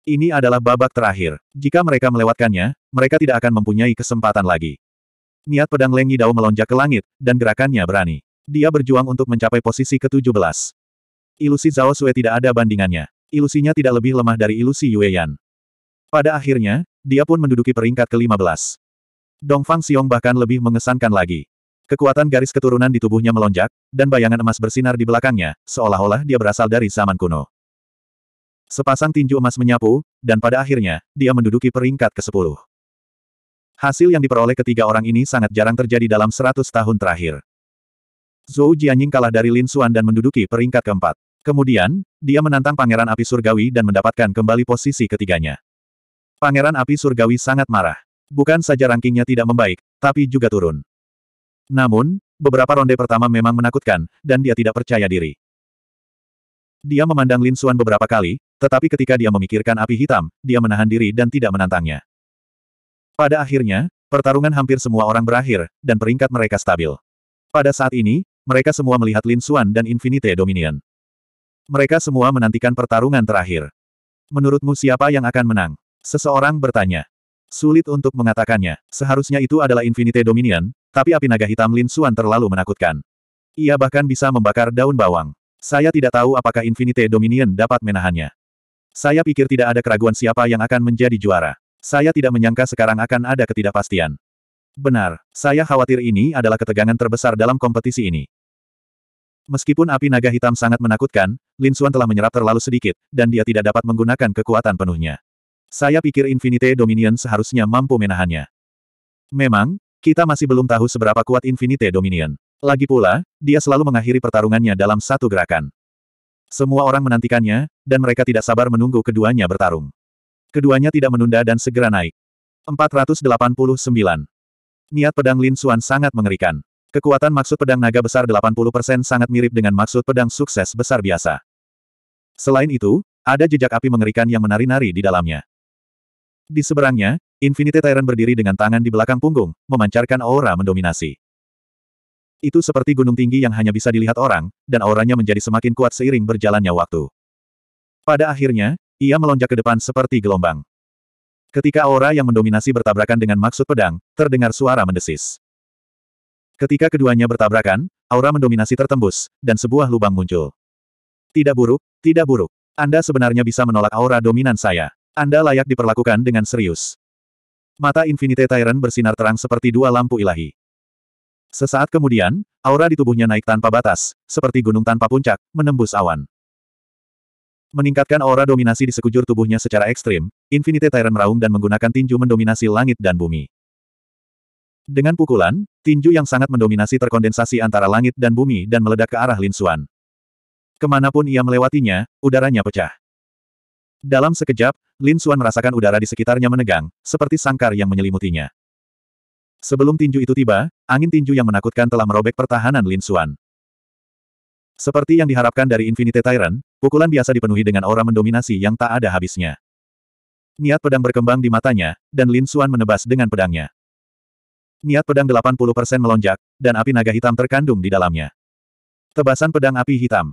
Ini adalah babak terakhir. Jika mereka melewatkannya, mereka tidak akan mempunyai kesempatan lagi. Niat pedang Lengi Dao melonjak ke langit, dan gerakannya berani. Dia berjuang untuk mencapai posisi ke-17. Ilusi Zhao Sui tidak ada bandingannya. Ilusinya tidak lebih lemah dari ilusi Yue Yan. Pada akhirnya, dia pun menduduki peringkat ke-15. Dongfang Xiong bahkan lebih mengesankan lagi. Kekuatan garis keturunan di tubuhnya melonjak, dan bayangan emas bersinar di belakangnya, seolah-olah dia berasal dari zaman kuno. Sepasang tinju emas menyapu, dan pada akhirnya, dia menduduki peringkat ke-10. Hasil yang diperoleh ketiga orang ini sangat jarang terjadi dalam 100 tahun terakhir. Zhou Jianying kalah dari Lin Xuan dan menduduki peringkat keempat. Kemudian, dia menantang Pangeran Api Surgawi dan mendapatkan kembali posisi ketiganya. Pangeran Api Surgawi sangat marah. Bukan saja rankingnya tidak membaik, tapi juga turun. Namun, beberapa ronde pertama memang menakutkan, dan dia tidak percaya diri. Dia memandang Lin Suan beberapa kali, tetapi ketika dia memikirkan api hitam, dia menahan diri dan tidak menantangnya. Pada akhirnya, pertarungan hampir semua orang berakhir, dan peringkat mereka stabil. Pada saat ini, mereka semua melihat Lin Suan dan Infinite Dominion. Mereka semua menantikan pertarungan terakhir. Menurutmu siapa yang akan menang? Seseorang bertanya. Sulit untuk mengatakannya. Seharusnya itu adalah Infinite Dominion, tapi api naga hitam Lin Suan terlalu menakutkan. Ia bahkan bisa membakar daun bawang. Saya tidak tahu apakah Infinite Dominion dapat menahannya. Saya pikir tidak ada keraguan siapa yang akan menjadi juara. Saya tidak menyangka sekarang akan ada ketidakpastian. Benar, saya khawatir ini adalah ketegangan terbesar dalam kompetisi ini. Meskipun api naga hitam sangat menakutkan, Lin Xuan telah menyerap terlalu sedikit, dan dia tidak dapat menggunakan kekuatan penuhnya. Saya pikir Infinite Dominion seharusnya mampu menahannya. Memang, kita masih belum tahu seberapa kuat Infinite Dominion. Lagi pula, dia selalu mengakhiri pertarungannya dalam satu gerakan. Semua orang menantikannya, dan mereka tidak sabar menunggu keduanya bertarung. Keduanya tidak menunda dan segera naik. 489. Niat pedang Lin Xuan sangat mengerikan. Kekuatan maksud pedang naga besar 80% sangat mirip dengan maksud pedang sukses besar biasa. Selain itu, ada jejak api mengerikan yang menari-nari di dalamnya. Di seberangnya, Infinity Tyrant berdiri dengan tangan di belakang punggung, memancarkan aura mendominasi. Itu seperti gunung tinggi yang hanya bisa dilihat orang, dan auranya menjadi semakin kuat seiring berjalannya waktu. Pada akhirnya, ia melonjak ke depan seperti gelombang. Ketika aura yang mendominasi bertabrakan dengan maksud pedang, terdengar suara mendesis. Ketika keduanya bertabrakan, aura mendominasi tertembus, dan sebuah lubang muncul. Tidak buruk, tidak buruk. Anda sebenarnya bisa menolak aura dominan saya. Anda layak diperlakukan dengan serius. Mata Infinite Tyrant bersinar terang seperti dua lampu ilahi. Sesaat kemudian, aura di tubuhnya naik tanpa batas, seperti gunung tanpa puncak, menembus awan. Meningkatkan aura dominasi di sekujur tubuhnya secara ekstrim, Infinite Tyrant meraung dan menggunakan tinju mendominasi langit dan bumi. Dengan pukulan, tinju yang sangat mendominasi terkondensasi antara langit dan bumi dan meledak ke arah Lin Xuan. Kemanapun ia melewatinya, udaranya pecah. Dalam sekejap, Lin Xuan merasakan udara di sekitarnya menegang, seperti sangkar yang menyelimutinya. Sebelum tinju itu tiba, angin tinju yang menakutkan telah merobek pertahanan Lin Xuan. Seperti yang diharapkan dari Infinite Tyrant, pukulan biasa dipenuhi dengan aura mendominasi yang tak ada habisnya. Niat pedang berkembang di matanya, dan Lin Xuan menebas dengan pedangnya. Niat pedang 80% melonjak, dan api naga hitam terkandung di dalamnya. Tebasan pedang api hitam.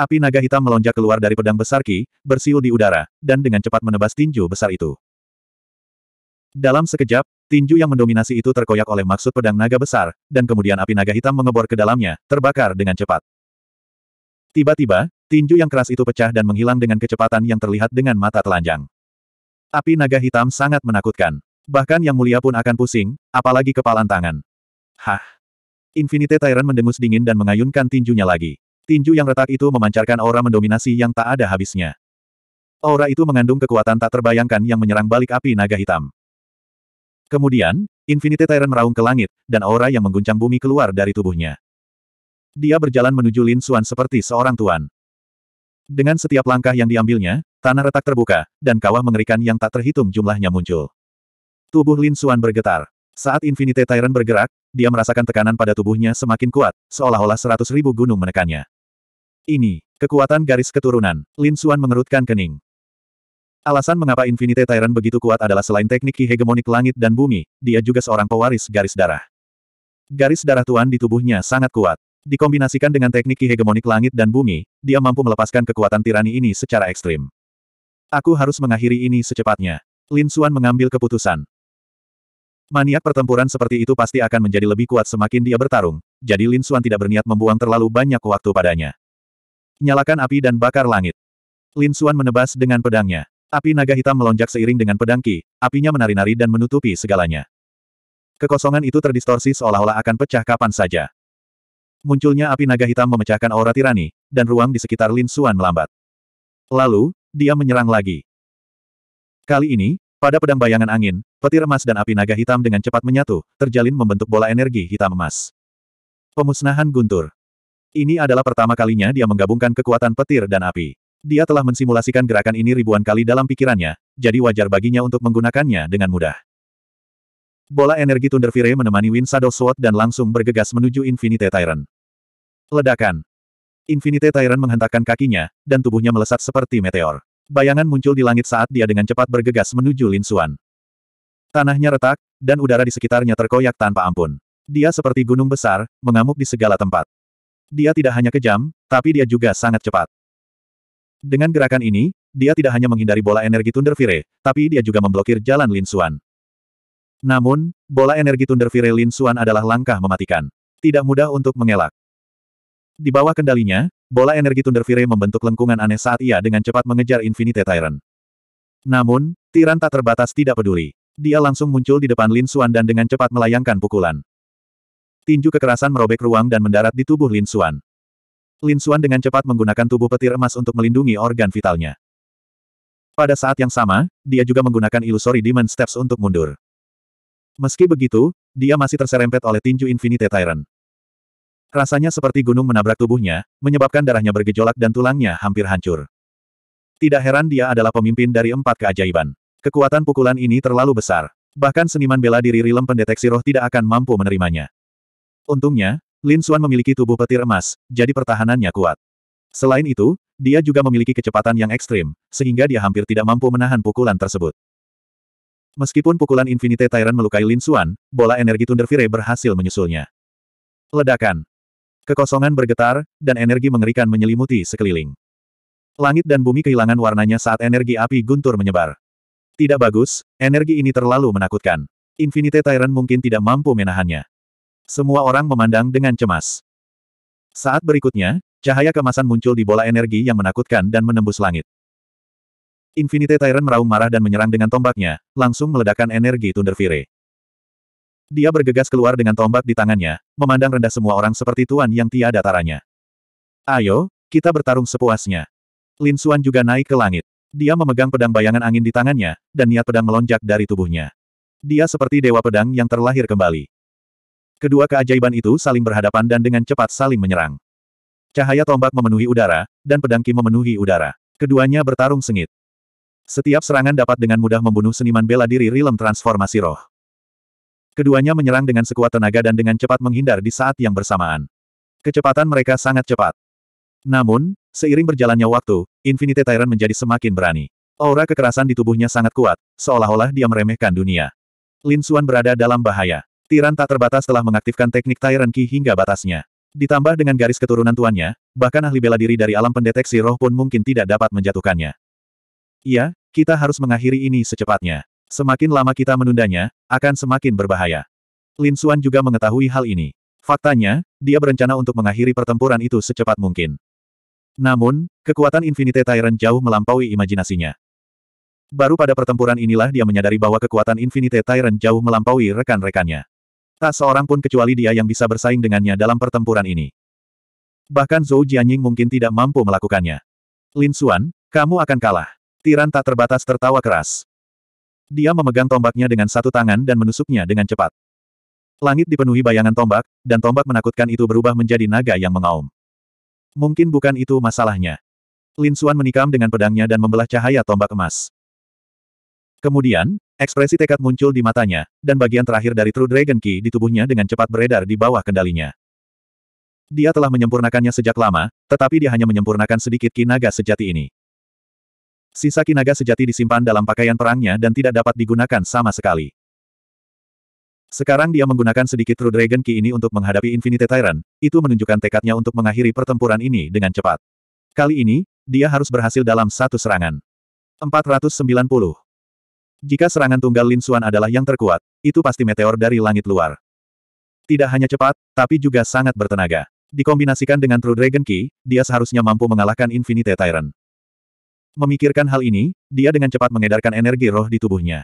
Api naga hitam melonjak keluar dari pedang besar Ki, bersiul di udara, dan dengan cepat menebas tinju besar itu. Dalam sekejap, tinju yang mendominasi itu terkoyak oleh maksud pedang naga besar, dan kemudian api naga hitam mengebor ke dalamnya, terbakar dengan cepat. Tiba-tiba, tinju yang keras itu pecah dan menghilang dengan kecepatan yang terlihat dengan mata telanjang. Api naga hitam sangat menakutkan. Bahkan yang mulia pun akan pusing, apalagi kepalan tangan. Hah? Infinite Tyrant mendengus dingin dan mengayunkan tinjunya lagi. Tinju yang retak itu memancarkan aura mendominasi yang tak ada habisnya. Aura itu mengandung kekuatan tak terbayangkan yang menyerang balik api naga hitam. Kemudian, Infinite Tyrant meraung ke langit, dan aura yang mengguncang bumi keluar dari tubuhnya. Dia berjalan menuju Lin Suan seperti seorang tuan. Dengan setiap langkah yang diambilnya, tanah retak terbuka, dan kawah mengerikan yang tak terhitung jumlahnya muncul. Tubuh Lin Xuan bergetar. Saat Infinite Tyrant bergerak, dia merasakan tekanan pada tubuhnya semakin kuat, seolah-olah seratus ribu gunung menekannya. Ini, kekuatan garis keturunan. Lin Xuan mengerutkan kening. Alasan mengapa Infinite Tyrant begitu kuat adalah selain teknik ki hegemonik langit dan bumi, dia juga seorang pewaris garis darah. Garis darah tuan di tubuhnya sangat kuat. Dikombinasikan dengan teknik ki hegemonik langit dan bumi, dia mampu melepaskan kekuatan tirani ini secara ekstrim. Aku harus mengakhiri ini secepatnya. Lin Xuan mengambil keputusan. Maniak pertempuran seperti itu pasti akan menjadi lebih kuat semakin dia bertarung, jadi Lin Xuan tidak berniat membuang terlalu banyak waktu padanya. Nyalakan api dan bakar langit. Lin Xuan menebas dengan pedangnya. Api naga hitam melonjak seiring dengan pedang Ki, apinya menari-nari dan menutupi segalanya. Kekosongan itu terdistorsi seolah-olah akan pecah kapan saja. Munculnya api naga hitam memecahkan aura tirani, dan ruang di sekitar Lin Xuan melambat. Lalu, dia menyerang lagi. Kali ini, pada pedang bayangan angin, petir emas dan api naga hitam dengan cepat menyatu, terjalin membentuk bola energi hitam emas. Pemusnahan guntur. Ini adalah pertama kalinya dia menggabungkan kekuatan petir dan api. Dia telah mensimulasikan gerakan ini ribuan kali dalam pikirannya, jadi wajar baginya untuk menggunakannya dengan mudah. Bola energi Thunderfire menemani Wind Shadow Sword dan langsung bergegas menuju Infinite Tyrant. Ledakan. Infinite Tyrant menghentakkan kakinya, dan tubuhnya melesat seperti meteor. Bayangan muncul di langit saat dia dengan cepat bergegas menuju Lin Xuan. Tanahnya retak, dan udara di sekitarnya terkoyak tanpa ampun. Dia seperti gunung besar, mengamuk di segala tempat. Dia tidak hanya kejam, tapi dia juga sangat cepat. Dengan gerakan ini, dia tidak hanya menghindari bola energi Thunder Fire, tapi dia juga memblokir jalan Lin Xuan. Namun, bola energi Thunder Fire Lin Xuan adalah langkah mematikan. Tidak mudah untuk mengelak. Di bawah kendalinya, bola energi Thunder Fire membentuk lengkungan aneh saat ia dengan cepat mengejar Infinite Tyrant. Namun, Tiran tak terbatas tidak peduli. Dia langsung muncul di depan Lin Xuan dan dengan cepat melayangkan pukulan. Tinju kekerasan merobek ruang dan mendarat di tubuh Lin Xuan. Lin Xuan dengan cepat menggunakan tubuh petir emas untuk melindungi organ vitalnya. Pada saat yang sama, dia juga menggunakan Illusory Demon Steps untuk mundur. Meski begitu, dia masih terserempet oleh tinju Infinite Tyrant. Rasanya seperti gunung menabrak tubuhnya, menyebabkan darahnya bergejolak dan tulangnya hampir hancur. Tidak heran dia adalah pemimpin dari empat keajaiban. Kekuatan pukulan ini terlalu besar. Bahkan seniman bela diri Rilem pendeteksi roh tidak akan mampu menerimanya. Untungnya, Lin Xuan memiliki tubuh petir emas, jadi pertahanannya kuat. Selain itu, dia juga memiliki kecepatan yang ekstrim, sehingga dia hampir tidak mampu menahan pukulan tersebut. Meskipun pukulan Infinite Tyrant melukai Lin Xuan, bola energi Thunder Fire berhasil menyusulnya. Ledakan. Kekosongan bergetar, dan energi mengerikan menyelimuti sekeliling. Langit dan bumi kehilangan warnanya saat energi api guntur menyebar. Tidak bagus, energi ini terlalu menakutkan. Infinite Tyrant mungkin tidak mampu menahannya. Semua orang memandang dengan cemas. Saat berikutnya, cahaya kemasan muncul di bola energi yang menakutkan dan menembus langit. Infinite Tyrant meraung marah dan menyerang dengan tombaknya, langsung meledakkan energi Thunder Fury. Dia bergegas keluar dengan tombak di tangannya, memandang rendah semua orang seperti tuan yang tiada taranya. Ayo, kita bertarung sepuasnya. Lin Xuan juga naik ke langit. Dia memegang pedang bayangan angin di tangannya, dan niat pedang melonjak dari tubuhnya. Dia seperti dewa pedang yang terlahir kembali. Kedua keajaiban itu saling berhadapan dan dengan cepat saling menyerang. Cahaya tombak memenuhi udara, dan pedang Ki memenuhi udara. Keduanya bertarung sengit. Setiap serangan dapat dengan mudah membunuh seniman bela diri Rilem Transformasi Roh. Keduanya menyerang dengan sekuat tenaga dan dengan cepat menghindar di saat yang bersamaan. Kecepatan mereka sangat cepat. Namun, seiring berjalannya waktu, Infinite Tyrant menjadi semakin berani. Aura kekerasan di tubuhnya sangat kuat, seolah-olah dia meremehkan dunia. Lin Xuan berada dalam bahaya. Tiran tak terbatas telah mengaktifkan teknik Tyrant Ki hingga batasnya. Ditambah dengan garis keturunan tuannya, bahkan ahli bela diri dari alam pendeteksi roh pun mungkin tidak dapat menjatuhkannya. Iya, kita harus mengakhiri ini secepatnya. Semakin lama kita menundanya, akan semakin berbahaya. Lin Xuan juga mengetahui hal ini. Faktanya, dia berencana untuk mengakhiri pertempuran itu secepat mungkin. Namun, kekuatan Infinite Tyrant jauh melampaui imajinasinya. Baru pada pertempuran inilah dia menyadari bahwa kekuatan Infinite Tyrant jauh melampaui rekan-rekannya. Tak seorang pun kecuali dia yang bisa bersaing dengannya dalam pertempuran ini. Bahkan Zhou Jianying mungkin tidak mampu melakukannya. Lin Xuan, kamu akan kalah. Tiran tak terbatas tertawa keras. Dia memegang tombaknya dengan satu tangan dan menusuknya dengan cepat. Langit dipenuhi bayangan tombak, dan tombak menakutkan itu berubah menjadi naga yang mengaum. Mungkin bukan itu masalahnya. Lin Suan menikam dengan pedangnya dan membelah cahaya tombak emas. Kemudian, ekspresi tekad muncul di matanya, dan bagian terakhir dari True Dragon Key di tubuhnya dengan cepat beredar di bawah kendalinya. Dia telah menyempurnakannya sejak lama, tetapi dia hanya menyempurnakan sedikit ki naga sejati ini. Sisa kinaga sejati disimpan dalam pakaian perangnya dan tidak dapat digunakan sama sekali. Sekarang dia menggunakan sedikit True Dragon Ki ini untuk menghadapi Infinite Tyrant, itu menunjukkan tekadnya untuk mengakhiri pertempuran ini dengan cepat. Kali ini, dia harus berhasil dalam satu serangan. 490. Jika serangan tunggal Lin Xuan adalah yang terkuat, itu pasti meteor dari langit luar. Tidak hanya cepat, tapi juga sangat bertenaga. Dikombinasikan dengan True Dragon Ki, dia seharusnya mampu mengalahkan Infinite Tyrant. Memikirkan hal ini, dia dengan cepat mengedarkan energi roh di tubuhnya.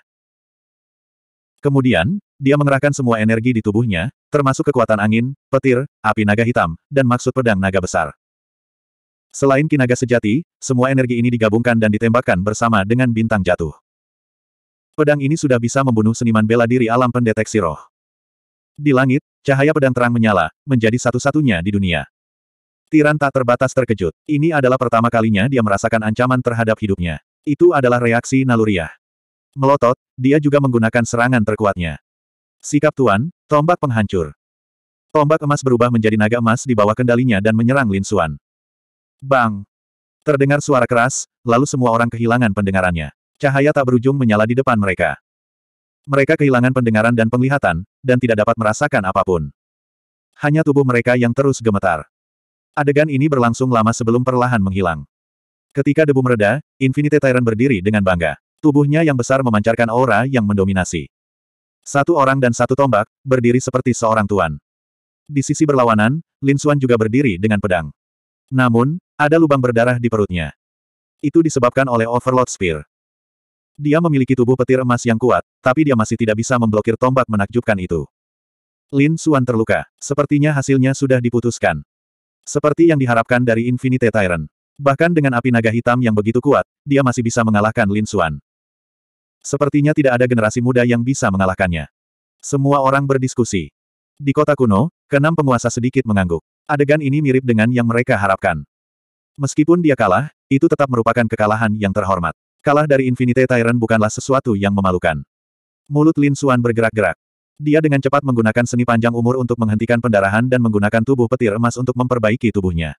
Kemudian, dia mengerahkan semua energi di tubuhnya, termasuk kekuatan angin, petir, api naga hitam, dan maksud pedang naga besar. Selain kinaga sejati, semua energi ini digabungkan dan ditembakkan bersama dengan bintang jatuh. Pedang ini sudah bisa membunuh seniman bela diri alam pendeteksi roh. Di langit, cahaya pedang terang menyala, menjadi satu-satunya di dunia. Tiran tak terbatas terkejut. Ini adalah pertama kalinya dia merasakan ancaman terhadap hidupnya. Itu adalah reaksi naluriah. Melotot, dia juga menggunakan serangan terkuatnya. Sikap Tuan, tombak penghancur. Tombak emas berubah menjadi naga emas di bawah kendalinya dan menyerang Lin Xuan. Bang! Terdengar suara keras, lalu semua orang kehilangan pendengarannya. Cahaya tak berujung menyala di depan mereka. Mereka kehilangan pendengaran dan penglihatan, dan tidak dapat merasakan apapun. Hanya tubuh mereka yang terus gemetar. Adegan ini berlangsung lama sebelum perlahan menghilang. Ketika debu mereda, Infinite Tyrant berdiri dengan bangga. Tubuhnya yang besar memancarkan aura yang mendominasi. Satu orang dan satu tombak, berdiri seperti seorang tuan. Di sisi berlawanan, Lin Xuan juga berdiri dengan pedang. Namun, ada lubang berdarah di perutnya. Itu disebabkan oleh Overlord Spear. Dia memiliki tubuh petir emas yang kuat, tapi dia masih tidak bisa memblokir tombak menakjubkan itu. Lin Xuan terluka. Sepertinya hasilnya sudah diputuskan. Seperti yang diharapkan dari Infinite Tyrant. Bahkan dengan api naga hitam yang begitu kuat, dia masih bisa mengalahkan Lin Xuan. Sepertinya tidak ada generasi muda yang bisa mengalahkannya. Semua orang berdiskusi. Di kota kuno, keenam penguasa sedikit mengangguk. Adegan ini mirip dengan yang mereka harapkan. Meskipun dia kalah, itu tetap merupakan kekalahan yang terhormat. Kalah dari Infinite Tyrant bukanlah sesuatu yang memalukan. Mulut Lin Xuan bergerak-gerak. Dia dengan cepat menggunakan seni panjang umur untuk menghentikan pendarahan dan menggunakan tubuh petir emas untuk memperbaiki tubuhnya.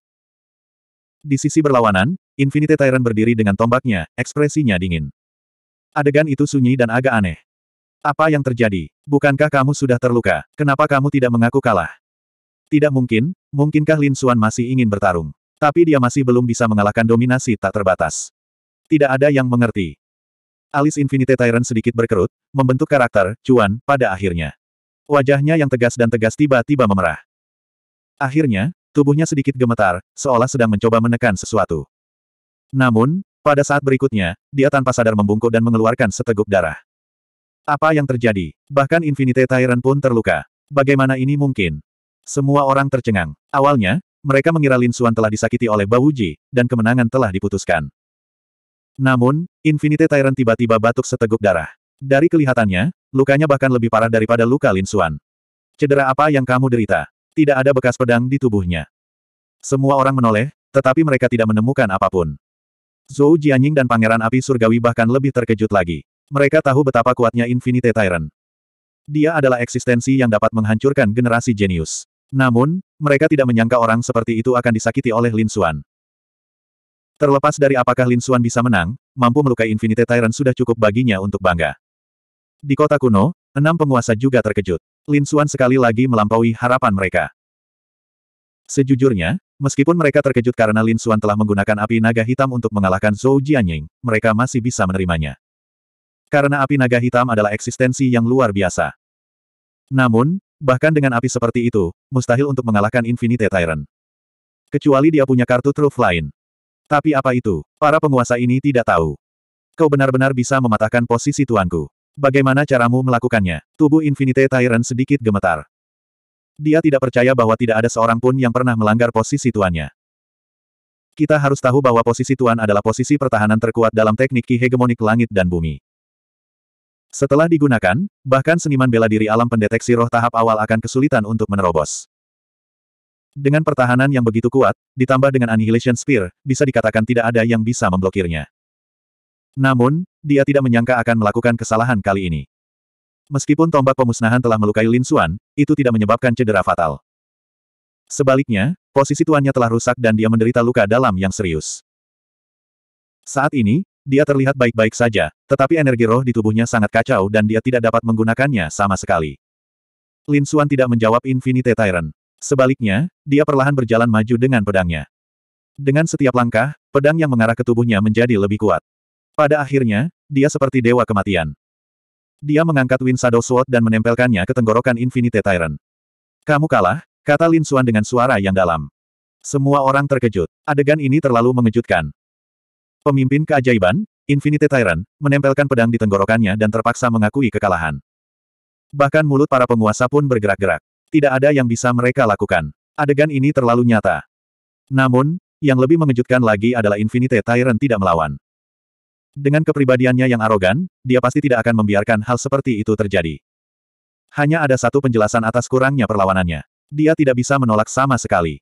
Di sisi berlawanan, Infinity Tyrant berdiri dengan tombaknya, ekspresinya dingin. Adegan itu sunyi dan agak aneh. Apa yang terjadi? Bukankah kamu sudah terluka? Kenapa kamu tidak mengaku kalah? Tidak mungkin, mungkinkah Lin Xuan masih ingin bertarung? Tapi dia masih belum bisa mengalahkan dominasi tak terbatas. Tidak ada yang mengerti. Alis Infinite Tyrant sedikit berkerut, membentuk karakter, cuan, pada akhirnya. Wajahnya yang tegas dan tegas tiba-tiba memerah. Akhirnya, tubuhnya sedikit gemetar, seolah sedang mencoba menekan sesuatu. Namun, pada saat berikutnya, dia tanpa sadar membungkuk dan mengeluarkan seteguk darah. Apa yang terjadi? Bahkan Infinite Tyrant pun terluka. Bagaimana ini mungkin? Semua orang tercengang. Awalnya, mereka mengira Lin Suan telah disakiti oleh Bawuji, dan kemenangan telah diputuskan. Namun, Infinite Tyrant tiba-tiba batuk seteguk darah. Dari kelihatannya, lukanya bahkan lebih parah daripada luka Lin Xuan. Cedera apa yang kamu derita? Tidak ada bekas pedang di tubuhnya. Semua orang menoleh, tetapi mereka tidak menemukan apapun. Zhou Jianying dan Pangeran Api Surgawi bahkan lebih terkejut lagi. Mereka tahu betapa kuatnya Infinite Tyrant. Dia adalah eksistensi yang dapat menghancurkan generasi jenius. Namun, mereka tidak menyangka orang seperti itu akan disakiti oleh Lin Xuan. Terlepas dari apakah Lin Xuan bisa menang, mampu melukai Infinite Tyrant sudah cukup baginya untuk bangga. Di kota kuno, enam penguasa juga terkejut. Lin Xuan sekali lagi melampaui harapan mereka. Sejujurnya, meskipun mereka terkejut karena Lin Xuan telah menggunakan api naga hitam untuk mengalahkan Zhou Jianying, mereka masih bisa menerimanya. Karena api naga hitam adalah eksistensi yang luar biasa. Namun, bahkan dengan api seperti itu, mustahil untuk mengalahkan Infinite Tyrant. Kecuali dia punya kartu truf lain. Tapi apa itu? Para penguasa ini tidak tahu. Kau benar-benar bisa mematahkan posisi tuanku. Bagaimana caramu melakukannya? Tubuh Infinite Tyrant sedikit gemetar. Dia tidak percaya bahwa tidak ada seorang pun yang pernah melanggar posisi tuannya. Kita harus tahu bahwa posisi tuan adalah posisi pertahanan terkuat dalam teknik ki hegemonik langit dan bumi. Setelah digunakan, bahkan seniman bela diri alam pendeteksi roh tahap awal akan kesulitan untuk menerobos. Dengan pertahanan yang begitu kuat, ditambah dengan Annihilation Spear, bisa dikatakan tidak ada yang bisa memblokirnya. Namun, dia tidak menyangka akan melakukan kesalahan kali ini. Meskipun tombak pemusnahan telah melukai Lin Xuan, itu tidak menyebabkan cedera fatal. Sebaliknya, posisi tuannya telah rusak dan dia menderita luka dalam yang serius. Saat ini, dia terlihat baik-baik saja, tetapi energi roh di tubuhnya sangat kacau dan dia tidak dapat menggunakannya sama sekali. Lin Xuan tidak menjawab Infinite Tyrant. Sebaliknya, dia perlahan berjalan maju dengan pedangnya. Dengan setiap langkah, pedang yang mengarah ke tubuhnya menjadi lebih kuat. Pada akhirnya, dia seperti dewa kematian. Dia mengangkat Win Shadow Sword dan menempelkannya ke tenggorokan Infinite Tyrant. Kamu kalah, kata Lin Xuan dengan suara yang dalam. Semua orang terkejut. Adegan ini terlalu mengejutkan. Pemimpin keajaiban, Infinite Tyrant, menempelkan pedang di tenggorokannya dan terpaksa mengakui kekalahan. Bahkan mulut para penguasa pun bergerak-gerak tidak ada yang bisa mereka lakukan. Adegan ini terlalu nyata. Namun, yang lebih mengejutkan lagi adalah Infinite Tyrant tidak melawan. Dengan kepribadiannya yang arogan, dia pasti tidak akan membiarkan hal seperti itu terjadi. Hanya ada satu penjelasan atas kurangnya perlawanannya. Dia tidak bisa menolak sama sekali.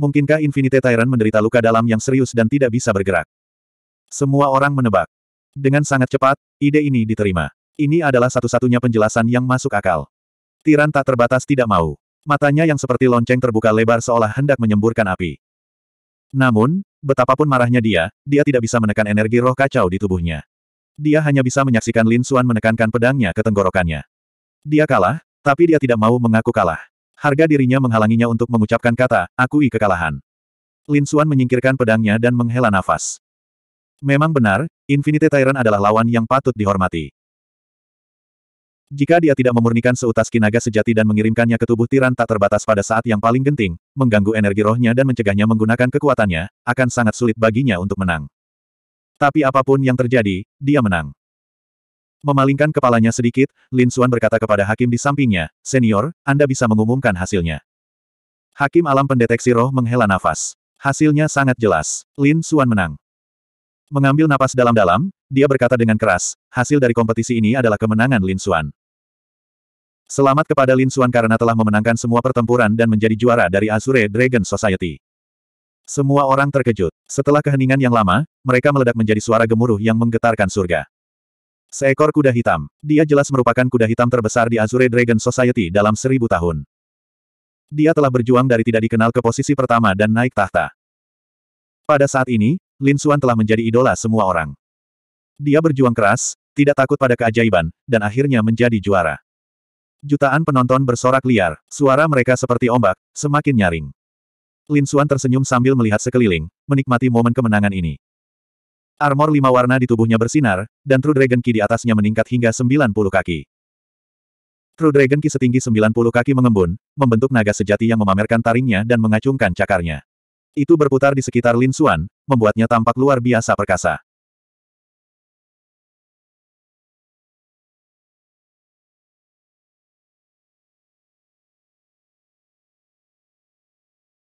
Mungkinkah Infinite Tyrant menderita luka dalam yang serius dan tidak bisa bergerak? Semua orang menebak. Dengan sangat cepat, ide ini diterima. Ini adalah satu-satunya penjelasan yang masuk akal. Tiran tak terbatas tidak mau. Matanya yang seperti lonceng terbuka lebar seolah hendak menyemburkan api. Namun, betapapun marahnya dia, dia tidak bisa menekan energi roh kacau di tubuhnya. Dia hanya bisa menyaksikan Lin Suan menekankan pedangnya ke tenggorokannya. Dia kalah, tapi dia tidak mau mengaku kalah. Harga dirinya menghalanginya untuk mengucapkan kata, akui kekalahan. Lin Suan menyingkirkan pedangnya dan menghela nafas. Memang benar, Infinity Tyrant adalah lawan yang patut dihormati. Jika dia tidak memurnikan seutas kinaga sejati dan mengirimkannya ke tubuh tiran tak terbatas pada saat yang paling genting, mengganggu energi rohnya dan mencegahnya menggunakan kekuatannya, akan sangat sulit baginya untuk menang. Tapi apapun yang terjadi, dia menang. Memalingkan kepalanya sedikit, Lin Xuan berkata kepada hakim di sampingnya, Senior, Anda bisa mengumumkan hasilnya. Hakim alam pendeteksi roh menghela nafas. Hasilnya sangat jelas. Lin Xuan menang. Mengambil napas dalam-dalam, dia berkata dengan keras, hasil dari kompetisi ini adalah kemenangan Lin Xuan. Selamat kepada Lin Suan karena telah memenangkan semua pertempuran dan menjadi juara dari Azure Dragon Society. Semua orang terkejut. Setelah keheningan yang lama, mereka meledak menjadi suara gemuruh yang menggetarkan surga. Seekor kuda hitam. Dia jelas merupakan kuda hitam terbesar di Azure Dragon Society dalam seribu tahun. Dia telah berjuang dari tidak dikenal ke posisi pertama dan naik tahta. Pada saat ini, Lin Suan telah menjadi idola semua orang. Dia berjuang keras, tidak takut pada keajaiban, dan akhirnya menjadi juara. Jutaan penonton bersorak liar, suara mereka seperti ombak, semakin nyaring. Lin Xuan tersenyum sambil melihat sekeliling, menikmati momen kemenangan ini. Armor lima warna di tubuhnya bersinar, dan True Dragon Ki di atasnya meningkat hingga 90 kaki. True Dragon Ki setinggi 90 kaki mengembun, membentuk naga sejati yang memamerkan taringnya dan mengacungkan cakarnya. Itu berputar di sekitar Lin Xuan, membuatnya tampak luar biasa perkasa.